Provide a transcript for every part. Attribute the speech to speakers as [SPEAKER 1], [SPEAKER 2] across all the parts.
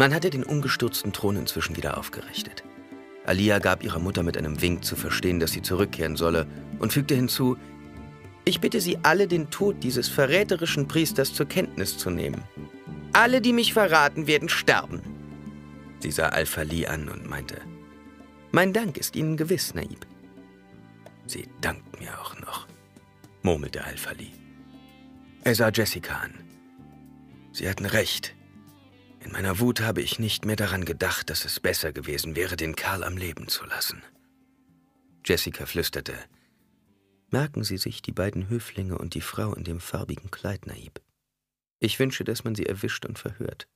[SPEAKER 1] Man hatte den umgestürzten Thron inzwischen wieder aufgerichtet. Alia gab ihrer Mutter mit einem Wink zu verstehen, dass sie zurückkehren solle, und fügte hinzu, ich bitte Sie alle, den Tod dieses verräterischen Priesters zur Kenntnis zu nehmen. Alle, die mich verraten, werden sterben. Sie sah Al-Fali an und meinte, mein Dank ist Ihnen gewiss, Naib. Sie dankt mir auch noch, murmelte Al-Fali. Er sah Jessica an. Sie hatten recht. In meiner Wut habe ich nicht mehr daran gedacht, dass es besser gewesen wäre, den Karl am Leben zu lassen. Jessica flüsterte. Merken Sie sich die beiden Höflinge und die Frau in dem farbigen Kleid, Naib. Ich wünsche, dass man sie erwischt und verhört.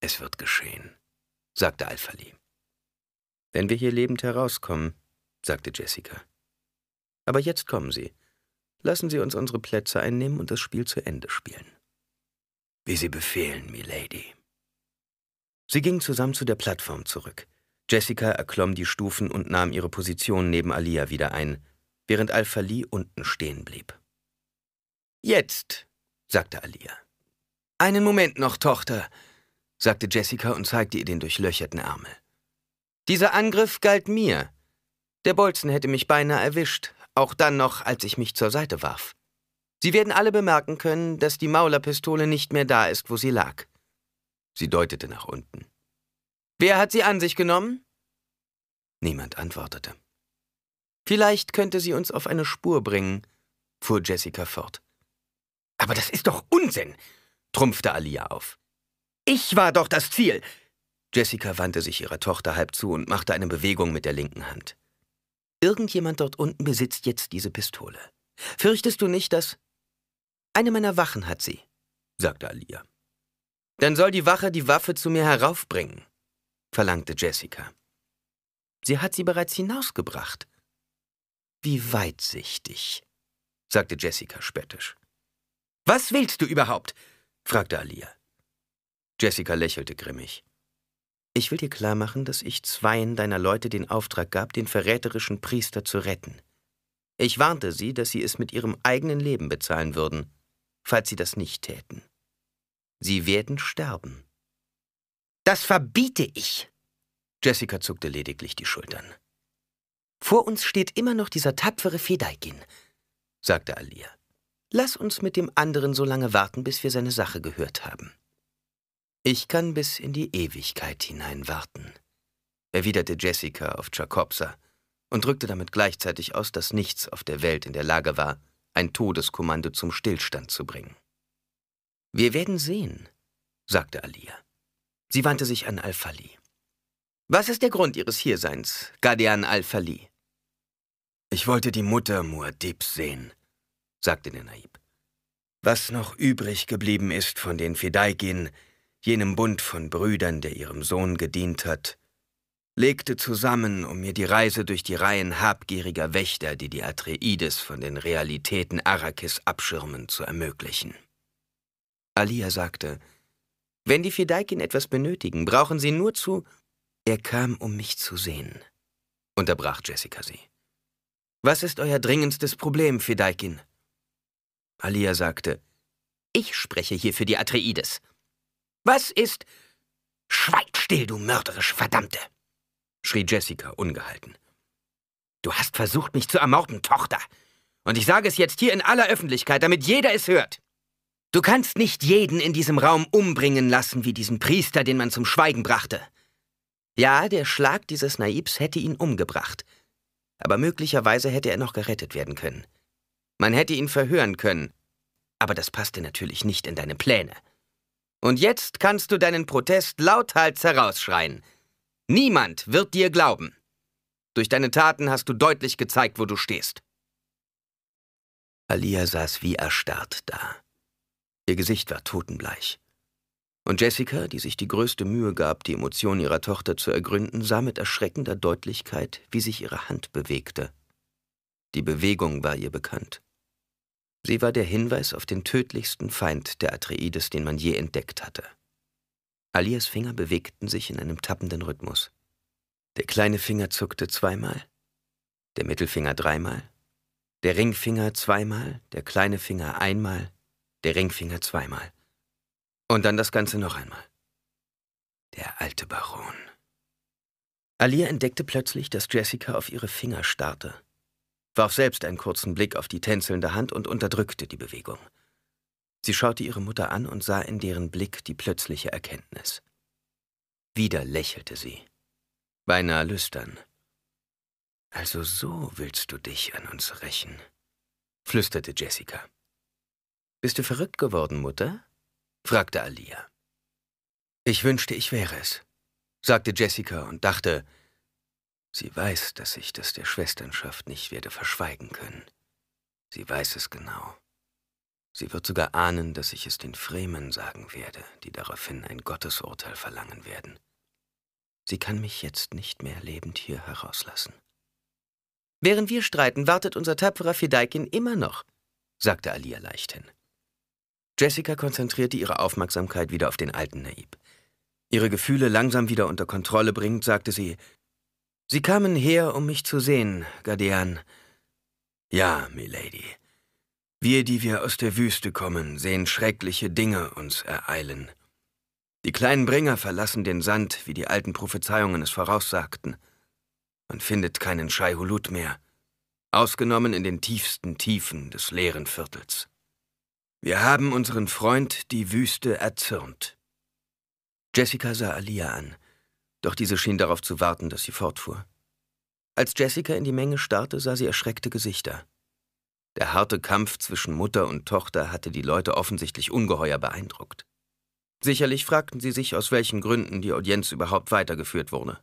[SPEAKER 1] Es wird geschehen, sagte al Wenn wir hier lebend herauskommen, sagte Jessica. Aber jetzt kommen Sie. Lassen Sie uns unsere Plätze einnehmen und das Spiel zu Ende spielen. Wie Sie befehlen, Milady. Sie ging zusammen zu der Plattform zurück. Jessica erklomm die Stufen und nahm ihre Position neben Alia wieder ein, während al unten stehen blieb. Jetzt, sagte Alia. Einen Moment noch, Tochter, sagte Jessica und zeigte ihr den durchlöcherten Ärmel. Dieser Angriff galt mir. Der Bolzen hätte mich beinahe erwischt, auch dann noch, als ich mich zur Seite warf. Sie werden alle bemerken können, dass die Maulerpistole nicht mehr da ist, wo sie lag. Sie deutete nach unten. Wer hat sie an sich genommen? Niemand antwortete. Vielleicht könnte sie uns auf eine Spur bringen, fuhr Jessica fort. Aber das ist doch Unsinn, trumpfte Alia auf. Ich war doch das Ziel. Jessica wandte sich ihrer Tochter halb zu und machte eine Bewegung mit der linken Hand. Irgendjemand dort unten besitzt jetzt diese Pistole. Fürchtest du nicht, dass. Eine meiner Wachen hat sie, sagte Alia. Dann soll die Wache die Waffe zu mir heraufbringen, verlangte Jessica. Sie hat sie bereits hinausgebracht. Wie weitsichtig, sagte Jessica spöttisch. Was willst du überhaupt? fragte Alia. Jessica lächelte grimmig. Ich will dir klar machen, dass ich zweien deiner Leute den Auftrag gab, den verräterischen Priester zu retten. Ich warnte sie, dass sie es mit ihrem eigenen Leben bezahlen würden, falls sie das nicht täten. Sie werden sterben. Das verbiete ich. Jessica zuckte lediglich die Schultern. Vor uns steht immer noch dieser tapfere Fedaikin, sagte Alia. Lass uns mit dem anderen so lange warten, bis wir seine Sache gehört haben. Ich kann bis in die Ewigkeit hinein warten, erwiderte Jessica auf Jakobsa und drückte damit gleichzeitig aus, dass nichts auf der Welt in der Lage war, ein Todeskommando zum Stillstand zu bringen. Wir werden sehen, sagte Alia. Sie wandte sich an Al-Fali. Was ist der Grund Ihres Hierseins, Guardian Al-Fali? Ich wollte die Mutter Muad'Dibs sehen, sagte der Naib. Was noch übrig geblieben ist von den Fedaikin, jenem Bund von Brüdern, der ihrem Sohn gedient hat, legte zusammen, um mir die Reise durch die Reihen habgieriger Wächter, die die Atreides von den Realitäten Arrakis abschirmen, zu ermöglichen. Alia sagte, Wenn die Fideikin etwas benötigen, brauchen sie nur zu... Er kam, um mich zu sehen, unterbrach Jessica sie. Was ist euer dringendstes Problem, Fideikin?« Alia sagte, Ich spreche hier für die Atreides. Was ist... Schweig still, du mörderisch Verdammte! schrie Jessica ungehalten. Du hast versucht, mich zu ermorden, Tochter. Und ich sage es jetzt hier in aller Öffentlichkeit, damit jeder es hört. Du kannst nicht jeden in diesem Raum umbringen lassen, wie diesen Priester, den man zum Schweigen brachte. Ja, der Schlag dieses Naibs hätte ihn umgebracht, aber möglicherweise hätte er noch gerettet werden können. Man hätte ihn verhören können, aber das passte natürlich nicht in deine Pläne. Und jetzt kannst du deinen Protest lauthals herausschreien. Niemand wird dir glauben. Durch deine Taten hast du deutlich gezeigt, wo du stehst. Alia saß wie erstarrt da. Ihr Gesicht war totenbleich. Und Jessica, die sich die größte Mühe gab, die Emotion ihrer Tochter zu ergründen, sah mit erschreckender Deutlichkeit, wie sich ihre Hand bewegte. Die Bewegung war ihr bekannt. Sie war der Hinweis auf den tödlichsten Feind der Atreides, den man je entdeckt hatte. Alias Finger bewegten sich in einem tappenden Rhythmus. Der kleine Finger zuckte zweimal, der Mittelfinger dreimal, der Ringfinger zweimal, der kleine Finger einmal, der Ringfinger zweimal. Und dann das Ganze noch einmal. Der alte Baron. Alia entdeckte plötzlich, dass Jessica auf ihre Finger starrte, warf selbst einen kurzen Blick auf die tänzelnde Hand und unterdrückte die Bewegung. Sie schaute ihre Mutter an und sah in deren Blick die plötzliche Erkenntnis. Wieder lächelte sie, beinahe lüstern. Also so willst du dich an uns rächen, flüsterte Jessica. Bist du verrückt geworden, Mutter? fragte Alia. Ich wünschte, ich wäre es, sagte Jessica und dachte, sie weiß, dass ich das der Schwesternschaft nicht werde verschweigen können. Sie weiß es genau. Sie wird sogar ahnen, dass ich es den Fremen sagen werde, die daraufhin ein Gottesurteil verlangen werden. Sie kann mich jetzt nicht mehr lebend hier herauslassen. Während wir streiten, wartet unser tapferer Fideikin immer noch, sagte Alia leichthin. Jessica konzentrierte ihre Aufmerksamkeit wieder auf den alten Naib. Ihre Gefühle langsam wieder unter Kontrolle bringend, sagte sie, Sie kamen her, um mich zu sehen, Gardean. Ja, Milady. Wir, die wir aus der Wüste kommen, sehen schreckliche Dinge uns ereilen. Die kleinen Bringer verlassen den Sand, wie die alten Prophezeiungen es voraussagten. Man findet keinen Scheihulut mehr, ausgenommen in den tiefsten Tiefen des leeren Viertels. Wir haben unseren Freund die Wüste erzürnt. Jessica sah Alia an, doch diese schien darauf zu warten, dass sie fortfuhr. Als Jessica in die Menge starrte, sah sie erschreckte Gesichter. Der harte Kampf zwischen Mutter und Tochter hatte die Leute offensichtlich ungeheuer beeindruckt. Sicherlich fragten sie sich, aus welchen Gründen die Audienz überhaupt weitergeführt wurde.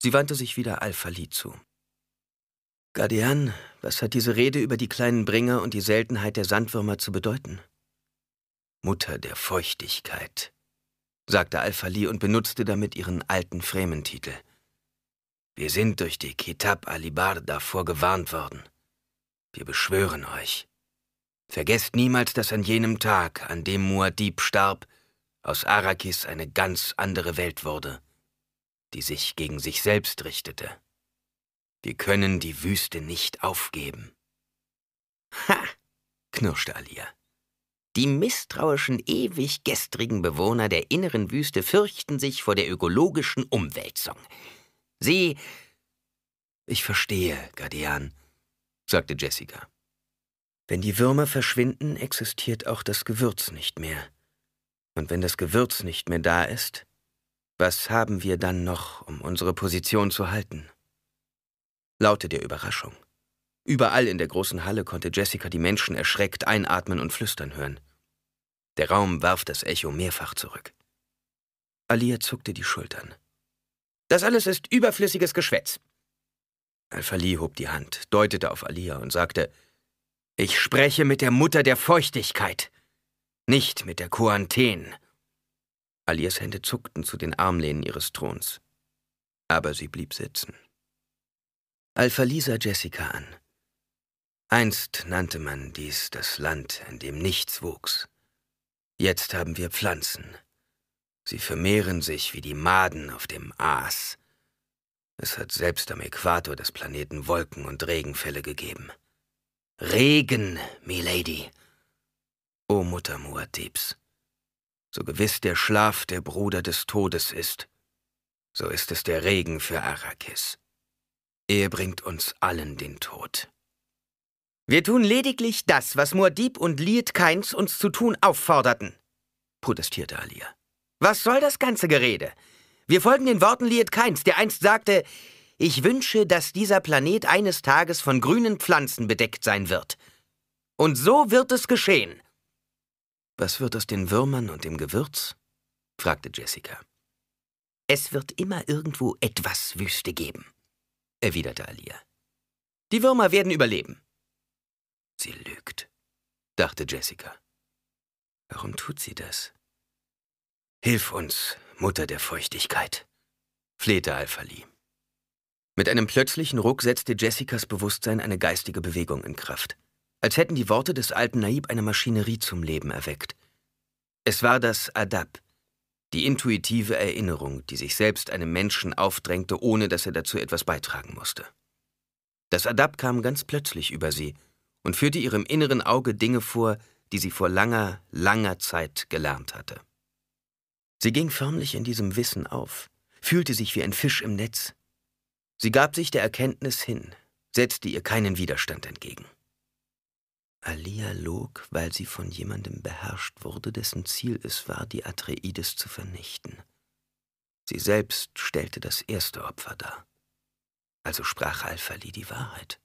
[SPEAKER 1] Sie wandte sich wieder Al-Fali zu. Guardian, was hat diese Rede über die kleinen Bringer und die Seltenheit der Sandwürmer zu bedeuten? Mutter der Feuchtigkeit, sagte Al-Fali und benutzte damit ihren alten Frementitel. Wir sind durch die Kitab Alibar davor gewarnt worden. Wir beschwören euch. Vergesst niemals, dass an jenem Tag, an dem Muad'Dib starb, aus Arrakis eine ganz andere Welt wurde, die sich gegen sich selbst richtete. Die können die Wüste nicht aufgeben. Ha! knirschte Alia. Die misstrauischen, ewig gestrigen Bewohner der inneren Wüste fürchten sich vor der ökologischen Umwälzung. Sie. Ich verstehe, Guardian, sagte Jessica. Wenn die Würmer verschwinden, existiert auch das Gewürz nicht mehr. Und wenn das Gewürz nicht mehr da ist, was haben wir dann noch, um unsere Position zu halten? lautet der Überraschung. Überall in der großen Halle konnte Jessica die Menschen erschreckt einatmen und flüstern hören. Der Raum warf das Echo mehrfach zurück. Alia zuckte die Schultern. Das alles ist überflüssiges Geschwätz. Al-Fali hob die Hand, deutete auf Alia und sagte, Ich spreche mit der Mutter der Feuchtigkeit, nicht mit der Quarantäne. Alias Hände zuckten zu den Armlehnen ihres Throns. Aber sie blieb sitzen. Alpha-Lisa Jessica an. Einst nannte man dies das Land, in dem nichts wuchs. Jetzt haben wir Pflanzen. Sie vermehren sich wie die Maden auf dem Aas. Es hat selbst am Äquator des Planeten Wolken und Regenfälle gegeben. Regen, Milady! O Mutter Muad'Dibs, so gewiss der Schlaf der Bruder des Todes ist, so ist es der Regen für Arrakis. Er bringt uns allen den Tod. Wir tun lediglich das, was Muad'Dib und Liet Keins uns zu tun aufforderten, protestierte Alia. Was soll das ganze Gerede? Wir folgen den Worten Liet Keins, der einst sagte, ich wünsche, dass dieser Planet eines Tages von grünen Pflanzen bedeckt sein wird. Und so wird es geschehen. Was wird aus den Würmern und dem Gewürz? fragte Jessica. Es wird immer irgendwo etwas Wüste geben erwiderte Alia. Die Würmer werden überleben. Sie lügt, dachte Jessica. Warum tut sie das? Hilf uns, Mutter der Feuchtigkeit, flehte Alphali. Mit einem plötzlichen Ruck setzte Jessicas Bewusstsein eine geistige Bewegung in Kraft, als hätten die Worte des alten Naib eine Maschinerie zum Leben erweckt. Es war das Adab, die intuitive Erinnerung, die sich selbst einem Menschen aufdrängte, ohne dass er dazu etwas beitragen musste. Das Adapt kam ganz plötzlich über sie und führte ihrem inneren Auge Dinge vor, die sie vor langer, langer Zeit gelernt hatte. Sie ging förmlich in diesem Wissen auf, fühlte sich wie ein Fisch im Netz. Sie gab sich der Erkenntnis hin, setzte ihr keinen Widerstand entgegen. Alia log, weil sie von jemandem beherrscht wurde, dessen Ziel es war, die Atreides zu vernichten. Sie selbst stellte das erste Opfer dar. Also sprach Al-Fali die Wahrheit.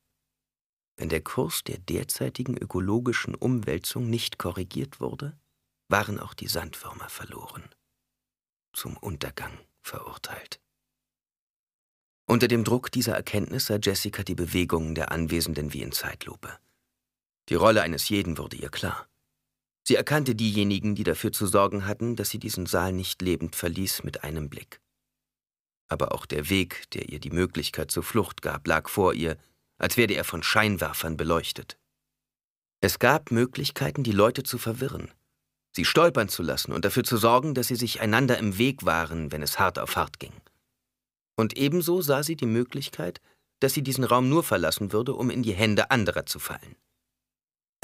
[SPEAKER 1] Wenn der Kurs der derzeitigen ökologischen Umwälzung nicht korrigiert wurde, waren auch die Sandwürmer verloren, zum Untergang verurteilt. Unter dem Druck dieser Erkenntnis sah Jessica die Bewegungen der Anwesenden wie in Zeitlupe. Die Rolle eines jeden wurde ihr klar. Sie erkannte diejenigen, die dafür zu sorgen hatten, dass sie diesen Saal nicht lebend verließ, mit einem Blick. Aber auch der Weg, der ihr die Möglichkeit zur Flucht gab, lag vor ihr, als werde er von Scheinwerfern beleuchtet. Es gab Möglichkeiten, die Leute zu verwirren, sie stolpern zu lassen und dafür zu sorgen, dass sie sich einander im Weg waren, wenn es hart auf hart ging. Und ebenso sah sie die Möglichkeit, dass sie diesen Raum nur verlassen würde, um in die Hände anderer zu fallen.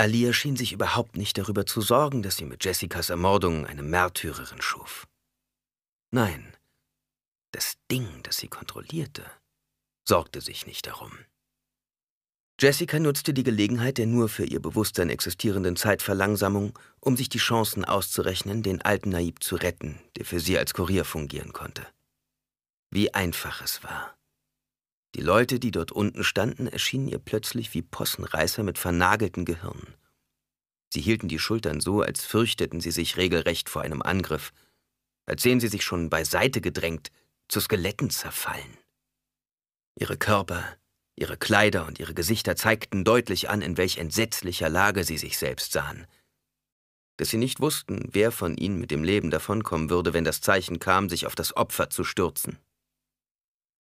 [SPEAKER 1] Alia schien sich überhaupt nicht darüber zu sorgen, dass sie mit Jessicas Ermordung eine Märtyrerin schuf. Nein, das Ding, das sie kontrollierte, sorgte sich nicht darum. Jessica nutzte die Gelegenheit der nur für ihr Bewusstsein existierenden Zeitverlangsamung, um sich die Chancen auszurechnen, den alten Naib zu retten, der für sie als Kurier fungieren konnte. Wie einfach es war. Die Leute, die dort unten standen, erschienen ihr plötzlich wie Possenreißer mit vernagelten Gehirnen. Sie hielten die Schultern so, als fürchteten sie sich regelrecht vor einem Angriff, als sähen sie sich schon beiseite gedrängt, zu Skeletten zerfallen. Ihre Körper, ihre Kleider und ihre Gesichter zeigten deutlich an, in welch entsetzlicher Lage sie sich selbst sahen. Dass sie nicht wussten, wer von ihnen mit dem Leben davonkommen würde, wenn das Zeichen kam, sich auf das Opfer zu stürzen.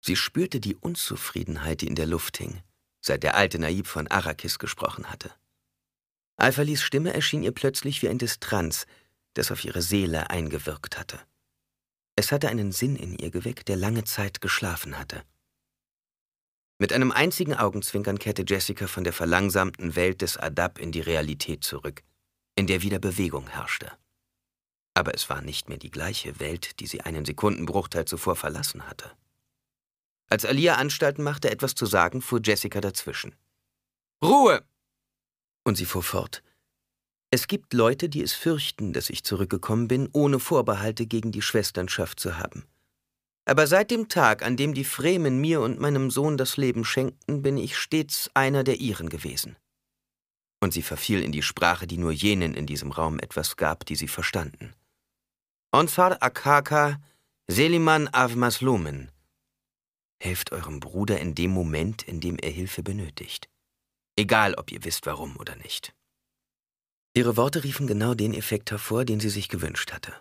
[SPEAKER 1] Sie spürte die Unzufriedenheit, die in der Luft hing, seit der alte Naib von Arrakis gesprochen hatte. Alphalis Stimme erschien ihr plötzlich wie ein Distranz, das auf ihre Seele eingewirkt hatte. Es hatte einen Sinn in ihr geweckt, der lange Zeit geschlafen hatte. Mit einem einzigen Augenzwinkern kehrte Jessica von der verlangsamten Welt des Adab in die Realität zurück, in der wieder Bewegung herrschte. Aber es war nicht mehr die gleiche Welt, die sie einen Sekundenbruchteil zuvor verlassen hatte. Als Alia Anstalten machte, etwas zu sagen, fuhr Jessica dazwischen. Ruhe! Und sie fuhr fort. Es gibt Leute, die es fürchten, dass ich zurückgekommen bin, ohne Vorbehalte gegen die Schwesternschaft zu haben. Aber seit dem Tag, an dem die Fremen mir und meinem Sohn das Leben schenkten, bin ich stets einer der ihren gewesen. Und sie verfiel in die Sprache, die nur jenen in diesem Raum etwas gab, die sie verstanden. Onfar Akaka Seliman Avmaslumen, Helft eurem Bruder in dem Moment, in dem er Hilfe benötigt. Egal, ob ihr wisst warum oder nicht. Ihre Worte riefen genau den Effekt hervor, den sie sich gewünscht hatte.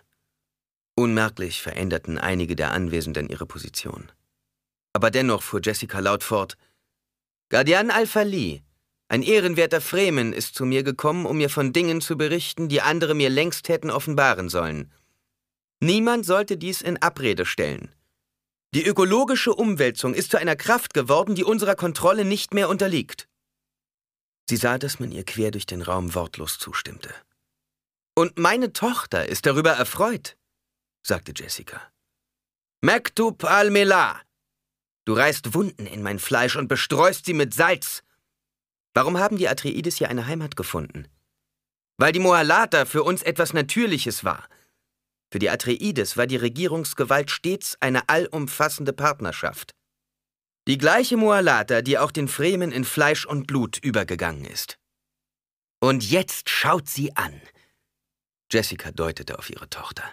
[SPEAKER 1] Unmerklich veränderten einige der Anwesenden ihre Position. Aber dennoch fuhr Jessica laut fort: Guardian Al-Fali, ein ehrenwerter Fremen, ist zu mir gekommen, um mir von Dingen zu berichten, die andere mir längst hätten offenbaren sollen. Niemand sollte dies in Abrede stellen. Die ökologische Umwälzung ist zu einer Kraft geworden, die unserer Kontrolle nicht mehr unterliegt. Sie sah, dass man ihr quer durch den Raum wortlos zustimmte. Und meine Tochter ist darüber erfreut, sagte Jessica. Maktub al-Mela! Du reißt Wunden in mein Fleisch und bestreust sie mit Salz. Warum haben die Atreides hier eine Heimat gefunden? Weil die Mohalata für uns etwas Natürliches war – für die Atreides war die Regierungsgewalt stets eine allumfassende Partnerschaft. Die gleiche Moalata, die auch den Fremen in Fleisch und Blut übergegangen ist. Und jetzt schaut sie an. Jessica deutete auf ihre Tochter.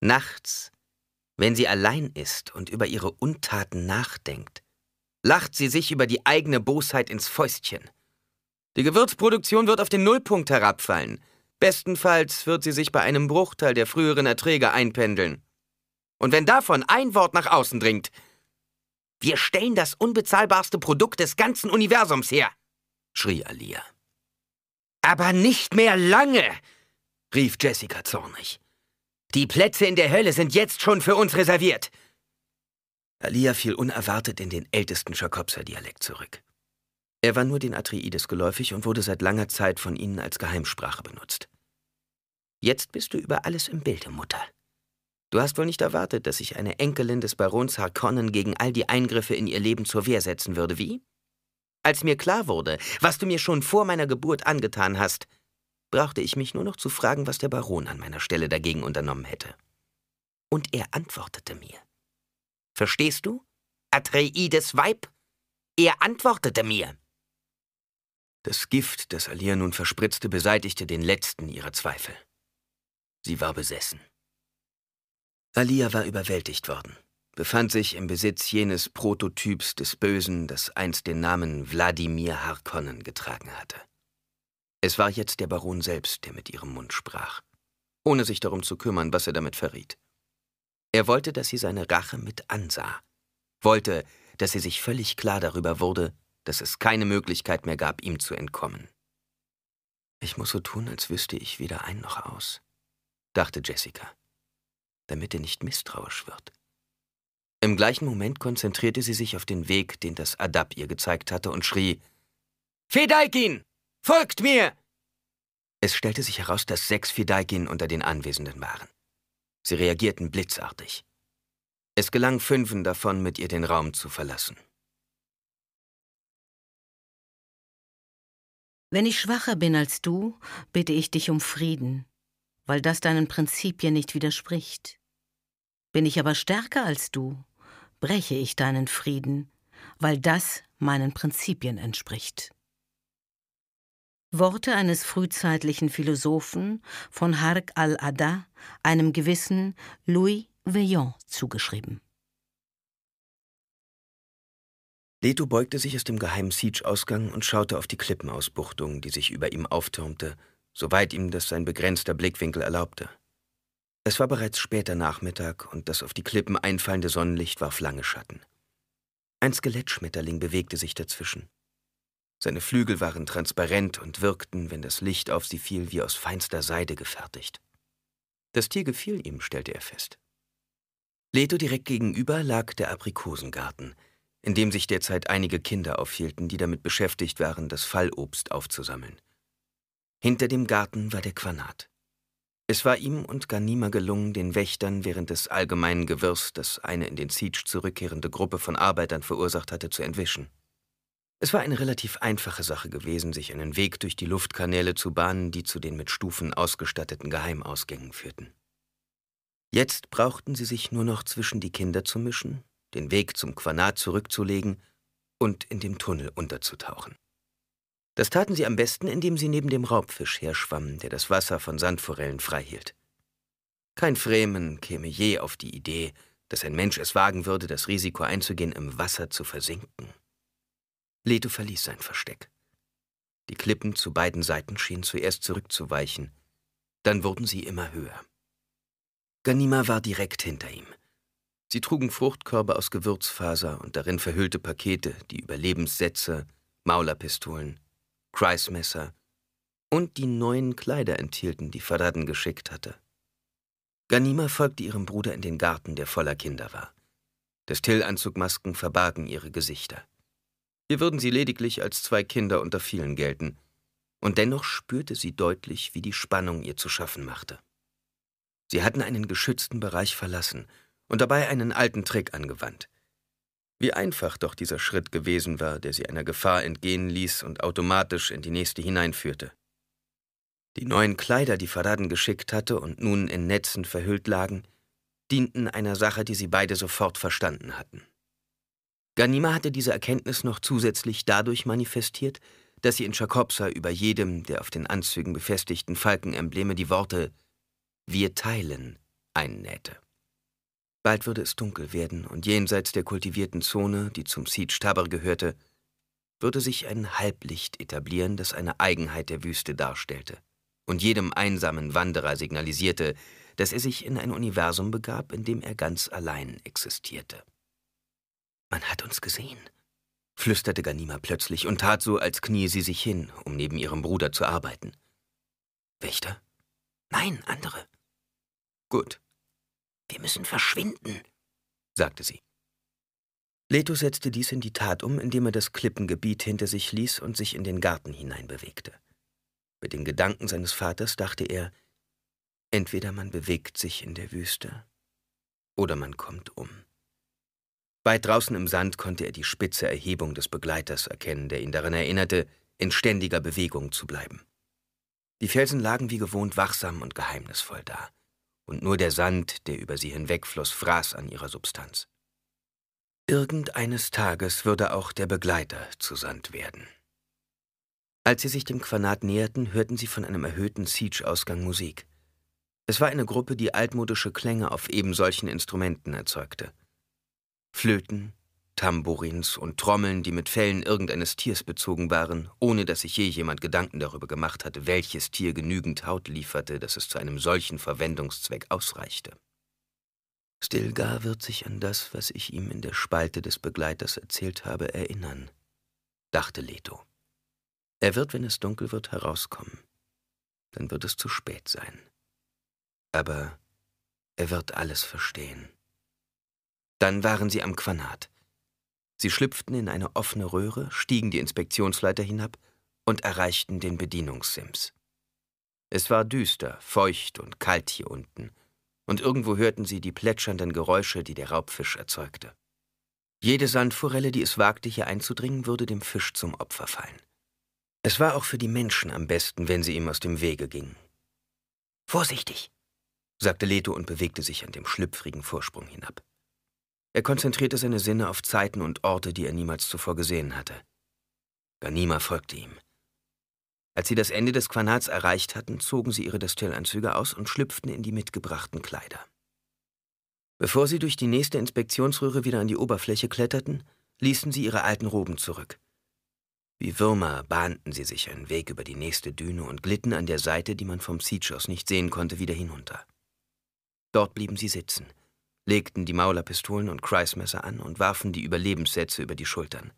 [SPEAKER 1] Nachts, wenn sie allein ist und über ihre Untaten nachdenkt, lacht sie sich über die eigene Bosheit ins Fäustchen. Die Gewürzproduktion wird auf den Nullpunkt herabfallen. Bestenfalls wird sie sich bei einem Bruchteil der früheren Erträge einpendeln. Und wenn davon ein Wort nach außen dringt, wir stellen das unbezahlbarste Produkt des ganzen Universums her, schrie Alia. Aber nicht mehr lange, rief Jessica zornig. Die Plätze in der Hölle sind jetzt schon für uns reserviert. Alia fiel unerwartet in den ältesten Jakobser-Dialekt zurück. Er war nur den Atreides geläufig und wurde seit langer Zeit von ihnen als Geheimsprache benutzt. Jetzt bist du über alles im Bilde, Mutter. Du hast wohl nicht erwartet, dass sich eine Enkelin des Barons Harkonnen gegen all die Eingriffe in ihr Leben zur Wehr setzen würde, wie? Als mir klar wurde, was du mir schon vor meiner Geburt angetan hast, brauchte ich mich nur noch zu fragen, was der Baron an meiner Stelle dagegen unternommen hätte. Und er antwortete mir. Verstehst du? Atreides Weib? Er antwortete mir. Das Gift, das Alia nun verspritzte, beseitigte den letzten ihrer Zweifel. Sie war besessen. Alia war überwältigt worden, befand sich im Besitz jenes Prototyps des Bösen, das einst den Namen Wladimir Harkonnen getragen hatte. Es war jetzt der Baron selbst, der mit ihrem Mund sprach, ohne sich darum zu kümmern, was er damit verriet. Er wollte, dass sie seine Rache mit ansah, wollte, dass sie sich völlig klar darüber wurde, dass es keine Möglichkeit mehr gab, ihm zu entkommen. Ich muss so tun, als wüsste ich weder ein noch aus, dachte Jessica, damit er nicht misstrauisch wird. Im gleichen Moment konzentrierte sie sich auf den Weg, den das Adab ihr gezeigt hatte, und schrie Fedaikin, folgt mir! Es stellte sich heraus, dass sechs Fedaikin unter den Anwesenden waren. Sie reagierten blitzartig. Es gelang fünfen davon, mit ihr den Raum zu verlassen.
[SPEAKER 2] Wenn ich schwacher bin als du, bitte ich dich um Frieden weil das deinen Prinzipien nicht widerspricht. Bin ich aber stärker als du, breche ich deinen Frieden, weil das meinen Prinzipien entspricht. Worte eines frühzeitlichen Philosophen von Hark al-Adda, einem gewissen Louis Veillon, zugeschrieben.
[SPEAKER 1] Leto beugte sich aus dem geheimen Siege-Ausgang und schaute auf die Klippenausbuchtung, die sich über ihm auftürmte soweit ihm das sein begrenzter Blickwinkel erlaubte. Es war bereits später Nachmittag und das auf die Klippen einfallende Sonnenlicht warf lange Schatten. Ein Skelettschmetterling bewegte sich dazwischen. Seine Flügel waren transparent und wirkten, wenn das Licht auf sie fiel, wie aus feinster Seide gefertigt. Das Tier gefiel ihm, stellte er fest. Leto direkt gegenüber lag der Aprikosengarten, in dem sich derzeit einige Kinder aufhielten, die damit beschäftigt waren, das Fallobst aufzusammeln. Hinter dem Garten war der Quanat. Es war ihm und Ganima gelungen, den Wächtern während des allgemeinen Gewirrs, das eine in den Siege zurückkehrende Gruppe von Arbeitern verursacht hatte, zu entwischen. Es war eine relativ einfache Sache gewesen, sich einen Weg durch die Luftkanäle zu bahnen, die zu den mit Stufen ausgestatteten Geheimausgängen führten. Jetzt brauchten sie sich nur noch zwischen die Kinder zu mischen, den Weg zum Quanat zurückzulegen und in dem Tunnel unterzutauchen. Das taten sie am besten, indem sie neben dem Raubfisch herschwammen, der das Wasser von Sandforellen freihielt. Kein Fremen käme je auf die Idee, dass ein Mensch es wagen würde, das Risiko einzugehen, im Wasser zu versinken. Leto verließ sein Versteck. Die Klippen zu beiden Seiten schienen zuerst zurückzuweichen, dann wurden sie immer höher. Ganima war direkt hinter ihm. Sie trugen Fruchtkörbe aus Gewürzfaser und darin verhüllte Pakete, die Überlebenssätze, Maulerpistolen, Kreismesser und die neuen Kleider enthielten, die Faradden geschickt hatte. Ganima folgte ihrem Bruder in den Garten, der voller Kinder war. Destillanzugmasken verbargen ihre Gesichter. Hier würden sie lediglich als zwei Kinder unter vielen gelten, und dennoch spürte sie deutlich, wie die Spannung ihr zu schaffen machte. Sie hatten einen geschützten Bereich verlassen und dabei einen alten Trick angewandt. Wie einfach doch dieser Schritt gewesen war, der sie einer Gefahr entgehen ließ und automatisch in die nächste hineinführte. Die neuen Kleider, die Faraden geschickt hatte und nun in Netzen verhüllt lagen, dienten einer Sache, die sie beide sofort verstanden hatten. Ganima hatte diese Erkenntnis noch zusätzlich dadurch manifestiert, dass sie in Chakopsa über jedem der auf den Anzügen befestigten Falkenembleme die Worte Wir teilen einnähte. Bald würde es dunkel werden, und jenseits der kultivierten Zone, die zum Siege Tabar gehörte, würde sich ein Halblicht etablieren, das eine Eigenheit der Wüste darstellte und jedem einsamen Wanderer signalisierte, dass er sich in ein Universum begab, in dem er ganz allein existierte. Man hat uns gesehen, flüsterte Ganima plötzlich und tat so, als knie sie sich hin, um neben ihrem Bruder zu arbeiten. Wächter? Nein, andere. Gut, wir müssen verschwinden, sagte sie. Leto setzte dies in die Tat um, indem er das Klippengebiet hinter sich ließ und sich in den Garten hineinbewegte. Mit den Gedanken seines Vaters dachte er, entweder man bewegt sich in der Wüste oder man kommt um. Weit draußen im Sand konnte er die spitze Erhebung des Begleiters erkennen, der ihn daran erinnerte, in ständiger Bewegung zu bleiben. Die Felsen lagen wie gewohnt wachsam und geheimnisvoll da und nur der Sand, der über sie hinwegfloss, fraß an ihrer Substanz. Irgend eines Tages würde auch der Begleiter zu Sand werden. Als sie sich dem Quanat näherten, hörten sie von einem erhöhten Siege-Ausgang Musik. Es war eine Gruppe, die altmodische Klänge auf eben solchen Instrumenten erzeugte. Flöten, Tamburins und Trommeln, die mit Fällen irgendeines Tiers bezogen waren, ohne dass sich je jemand Gedanken darüber gemacht hatte, welches Tier genügend Haut lieferte, dass es zu einem solchen Verwendungszweck ausreichte. Stilgar wird sich an das, was ich ihm in der Spalte des Begleiters erzählt habe, erinnern, dachte Leto. Er wird, wenn es dunkel wird, herauskommen. Dann wird es zu spät sein. Aber er wird alles verstehen. Dann waren sie am Quanat. Sie schlüpften in eine offene Röhre, stiegen die Inspektionsleiter hinab und erreichten den Bedienungssims. Es war düster, feucht und kalt hier unten, und irgendwo hörten sie die plätschernden Geräusche, die der Raubfisch erzeugte. Jede Sandforelle, die es wagte, hier einzudringen, würde dem Fisch zum Opfer fallen. Es war auch für die Menschen am besten, wenn sie ihm aus dem Wege gingen. Vorsichtig, sagte Leto und bewegte sich an dem schlüpfrigen Vorsprung hinab. Er konzentrierte seine Sinne auf Zeiten und Orte, die er niemals zuvor gesehen hatte. Ganima folgte ihm. Als sie das Ende des Quanats erreicht hatten, zogen sie ihre Destillanzüge aus und schlüpften in die mitgebrachten Kleider. Bevor sie durch die nächste Inspektionsröhre wieder an die Oberfläche kletterten, ließen sie ihre alten Roben zurück. Wie Würmer bahnten sie sich einen Weg über die nächste Düne und glitten an der Seite, die man vom Siege aus nicht sehen konnte, wieder hinunter. Dort blieben sie sitzen – legten die Maulerpistolen und Kreismesser an und warfen die Überlebenssätze über die Schultern.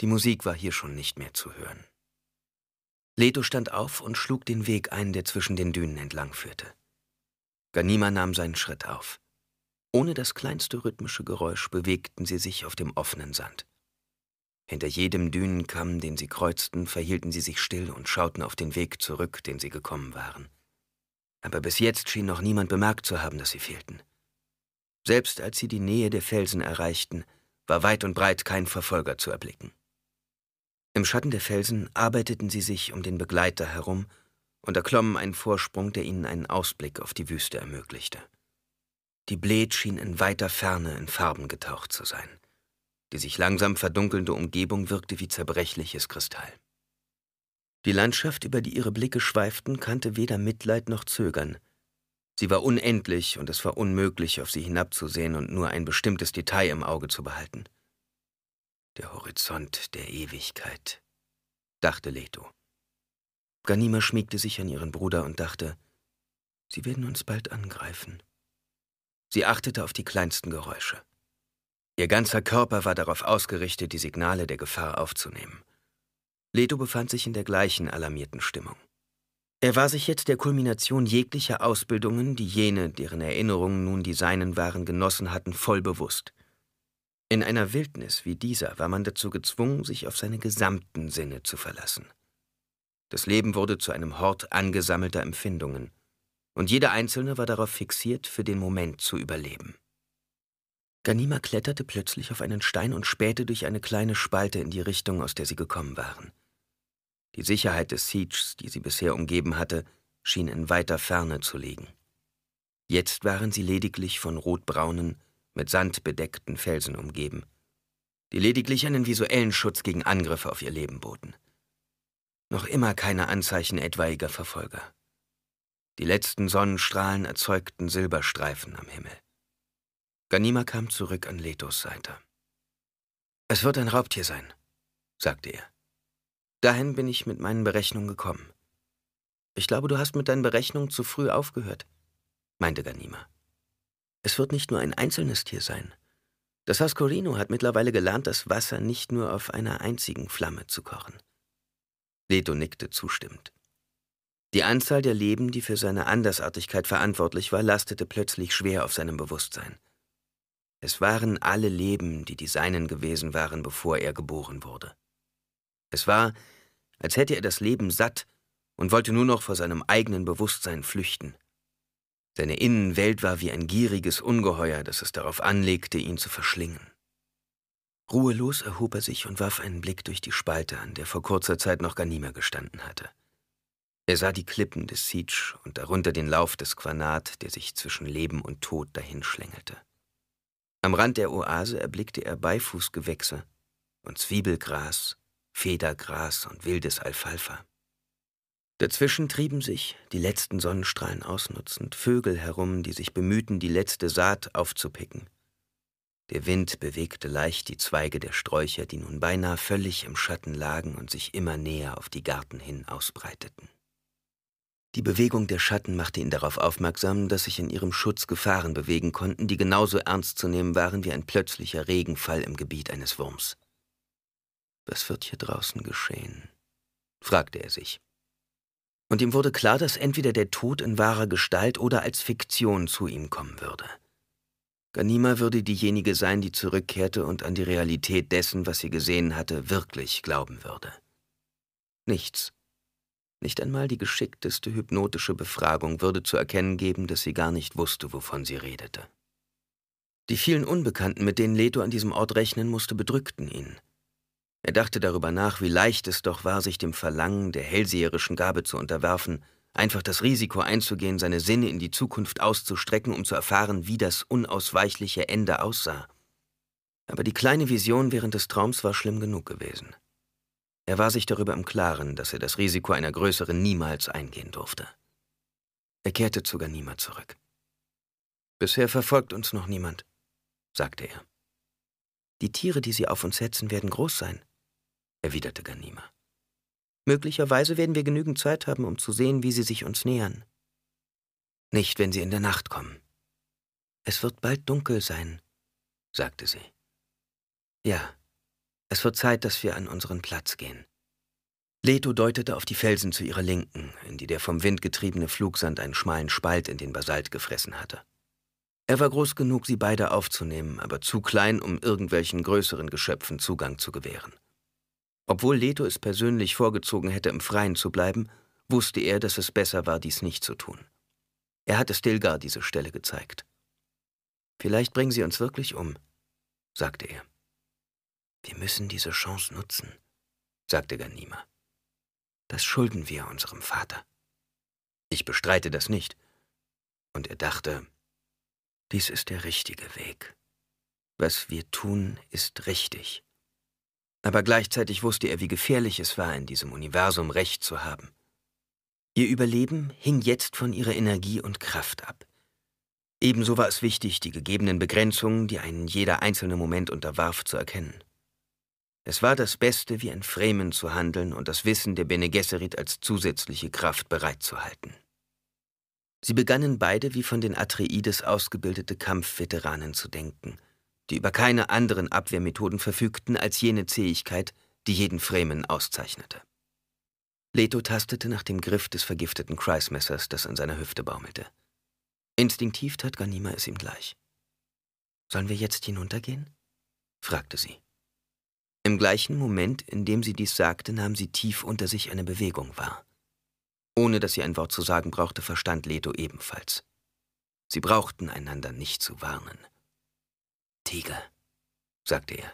[SPEAKER 1] Die Musik war hier schon nicht mehr zu hören. Leto stand auf und schlug den Weg ein, der zwischen den Dünen entlang führte. Ganima nahm seinen Schritt auf. Ohne das kleinste rhythmische Geräusch bewegten sie sich auf dem offenen Sand. Hinter jedem Dünenkamm, den sie kreuzten, verhielten sie sich still und schauten auf den Weg zurück, den sie gekommen waren. Aber bis jetzt schien noch niemand bemerkt zu haben, dass sie fehlten. Selbst als sie die Nähe der Felsen erreichten, war weit und breit kein Verfolger zu erblicken. Im Schatten der Felsen arbeiteten sie sich um den Begleiter herum und erklommen einen Vorsprung, der ihnen einen Ausblick auf die Wüste ermöglichte. Die Bled schien in weiter Ferne in Farben getaucht zu sein. Die sich langsam verdunkelnde Umgebung wirkte wie zerbrechliches Kristall. Die Landschaft, über die ihre Blicke schweiften, kannte weder Mitleid noch Zögern – Sie war unendlich und es war unmöglich, auf sie hinabzusehen und nur ein bestimmtes Detail im Auge zu behalten. Der Horizont der Ewigkeit, dachte Leto. Ganima schmiegte sich an ihren Bruder und dachte, sie werden uns bald angreifen. Sie achtete auf die kleinsten Geräusche. Ihr ganzer Körper war darauf ausgerichtet, die Signale der Gefahr aufzunehmen. Leto befand sich in der gleichen alarmierten Stimmung. Er war sich jetzt der Kulmination jeglicher Ausbildungen, die jene, deren Erinnerungen nun die seinen waren, genossen hatten, voll bewusst. In einer Wildnis wie dieser war man dazu gezwungen, sich auf seine gesamten Sinne zu verlassen. Das Leben wurde zu einem Hort angesammelter Empfindungen, und jeder Einzelne war darauf fixiert, für den Moment zu überleben. Ganima kletterte plötzlich auf einen Stein und spähte durch eine kleine Spalte in die Richtung, aus der sie gekommen waren. Die Sicherheit des Sieges, die sie bisher umgeben hatte, schien in weiter Ferne zu liegen. Jetzt waren sie lediglich von rotbraunen, mit Sand bedeckten Felsen umgeben, die lediglich einen visuellen Schutz gegen Angriffe auf ihr Leben boten. Noch immer keine Anzeichen etwaiger Verfolger. Die letzten Sonnenstrahlen erzeugten Silberstreifen am Himmel. Ganima kam zurück an Letos Seite. Es wird ein Raubtier sein, sagte er. Dahin bin ich mit meinen Berechnungen gekommen. Ich glaube, du hast mit deinen Berechnungen zu früh aufgehört, meinte Ganima. Es wird nicht nur ein einzelnes Tier sein. Das Hascorino hat mittlerweile gelernt, das Wasser nicht nur auf einer einzigen Flamme zu kochen. Leto nickte zustimmend. Die Anzahl der Leben, die für seine Andersartigkeit verantwortlich war, lastete plötzlich schwer auf seinem Bewusstsein. Es waren alle Leben, die die Seinen gewesen waren, bevor er geboren wurde. Es war, als hätte er das Leben satt und wollte nur noch vor seinem eigenen Bewusstsein flüchten. Seine Innenwelt war wie ein gieriges Ungeheuer, das es darauf anlegte, ihn zu verschlingen. Ruhelos erhob er sich und warf einen Blick durch die Spalte an, der vor kurzer Zeit noch Ganima gestanden hatte. Er sah die Klippen des Siege und darunter den Lauf des Quanat, der sich zwischen Leben und Tod dahinschlängelte. Am Rand der Oase erblickte er Beifußgewächse und Zwiebelgras Federgras und wildes Alfalfa. Dazwischen trieben sich, die letzten Sonnenstrahlen ausnutzend, Vögel herum, die sich bemühten, die letzte Saat aufzupicken. Der Wind bewegte leicht die Zweige der Sträucher, die nun beinahe völlig im Schatten lagen und sich immer näher auf die Garten hin ausbreiteten. Die Bewegung der Schatten machte ihn darauf aufmerksam, dass sich in ihrem Schutz Gefahren bewegen konnten, die genauso ernst zu nehmen waren wie ein plötzlicher Regenfall im Gebiet eines Wurms. Was wird hier draußen geschehen? fragte er sich. Und ihm wurde klar, dass entweder der Tod in wahrer Gestalt oder als Fiktion zu ihm kommen würde. Ganima würde diejenige sein, die zurückkehrte und an die Realität dessen, was sie gesehen hatte, wirklich glauben würde. Nichts, nicht einmal die geschickteste hypnotische Befragung würde zu erkennen geben, dass sie gar nicht wusste, wovon sie redete. Die vielen Unbekannten, mit denen Leto an diesem Ort rechnen musste, bedrückten ihn. Er dachte darüber nach, wie leicht es doch war, sich dem Verlangen der hellseherischen Gabe zu unterwerfen, einfach das Risiko einzugehen, seine Sinne in die Zukunft auszustrecken, um zu erfahren, wie das unausweichliche Ende aussah. Aber die kleine Vision während des Traums war schlimm genug gewesen. Er war sich darüber im Klaren, dass er das Risiko einer größeren niemals eingehen durfte. Er kehrte zu Ganima zurück. Bisher verfolgt uns noch niemand, sagte er. Die Tiere, die sie auf uns setzen, werden groß sein erwiderte Ganima. Möglicherweise werden wir genügend Zeit haben, um zu sehen, wie sie sich uns nähern. Nicht, wenn sie in der Nacht kommen. Es wird bald dunkel sein, sagte sie. Ja, es wird Zeit, dass wir an unseren Platz gehen. Leto deutete auf die Felsen zu ihrer Linken, in die der vom Wind getriebene Flugsand einen schmalen Spalt in den Basalt gefressen hatte. Er war groß genug, sie beide aufzunehmen, aber zu klein, um irgendwelchen größeren Geschöpfen Zugang zu gewähren. Obwohl Leto es persönlich vorgezogen hätte, im Freien zu bleiben, wusste er, dass es besser war, dies nicht zu tun. Er hatte Stilgar diese Stelle gezeigt. Vielleicht bringen sie uns wirklich um, sagte er. Wir müssen diese Chance nutzen, sagte Ganima. Das schulden wir unserem Vater. Ich bestreite das nicht. Und er dachte, dies ist der richtige Weg. Was wir tun, ist richtig aber gleichzeitig wusste er, wie gefährlich es war, in diesem Universum Recht zu haben. Ihr Überleben hing jetzt von ihrer Energie und Kraft ab. Ebenso war es wichtig, die gegebenen Begrenzungen, die einen jeder einzelne Moment unterwarf, zu erkennen. Es war das Beste, wie ein Fremen zu handeln und das Wissen der Bene Gesserit als zusätzliche Kraft bereitzuhalten. Sie begannen beide wie von den Atreides ausgebildete Kampfveteranen zu denken – die über keine anderen Abwehrmethoden verfügten als jene Zähigkeit, die jeden Fremen auszeichnete. Leto tastete nach dem Griff des vergifteten Kreismessers, das an seiner Hüfte baumelte. Instinktiv tat Ganima es ihm gleich. Sollen wir jetzt hinuntergehen? fragte sie. Im gleichen Moment, in dem sie dies sagte, nahm sie tief unter sich eine Bewegung wahr. Ohne dass sie ein Wort zu sagen brauchte, verstand Leto ebenfalls. Sie brauchten einander nicht zu warnen. Lazartiger, sagte er.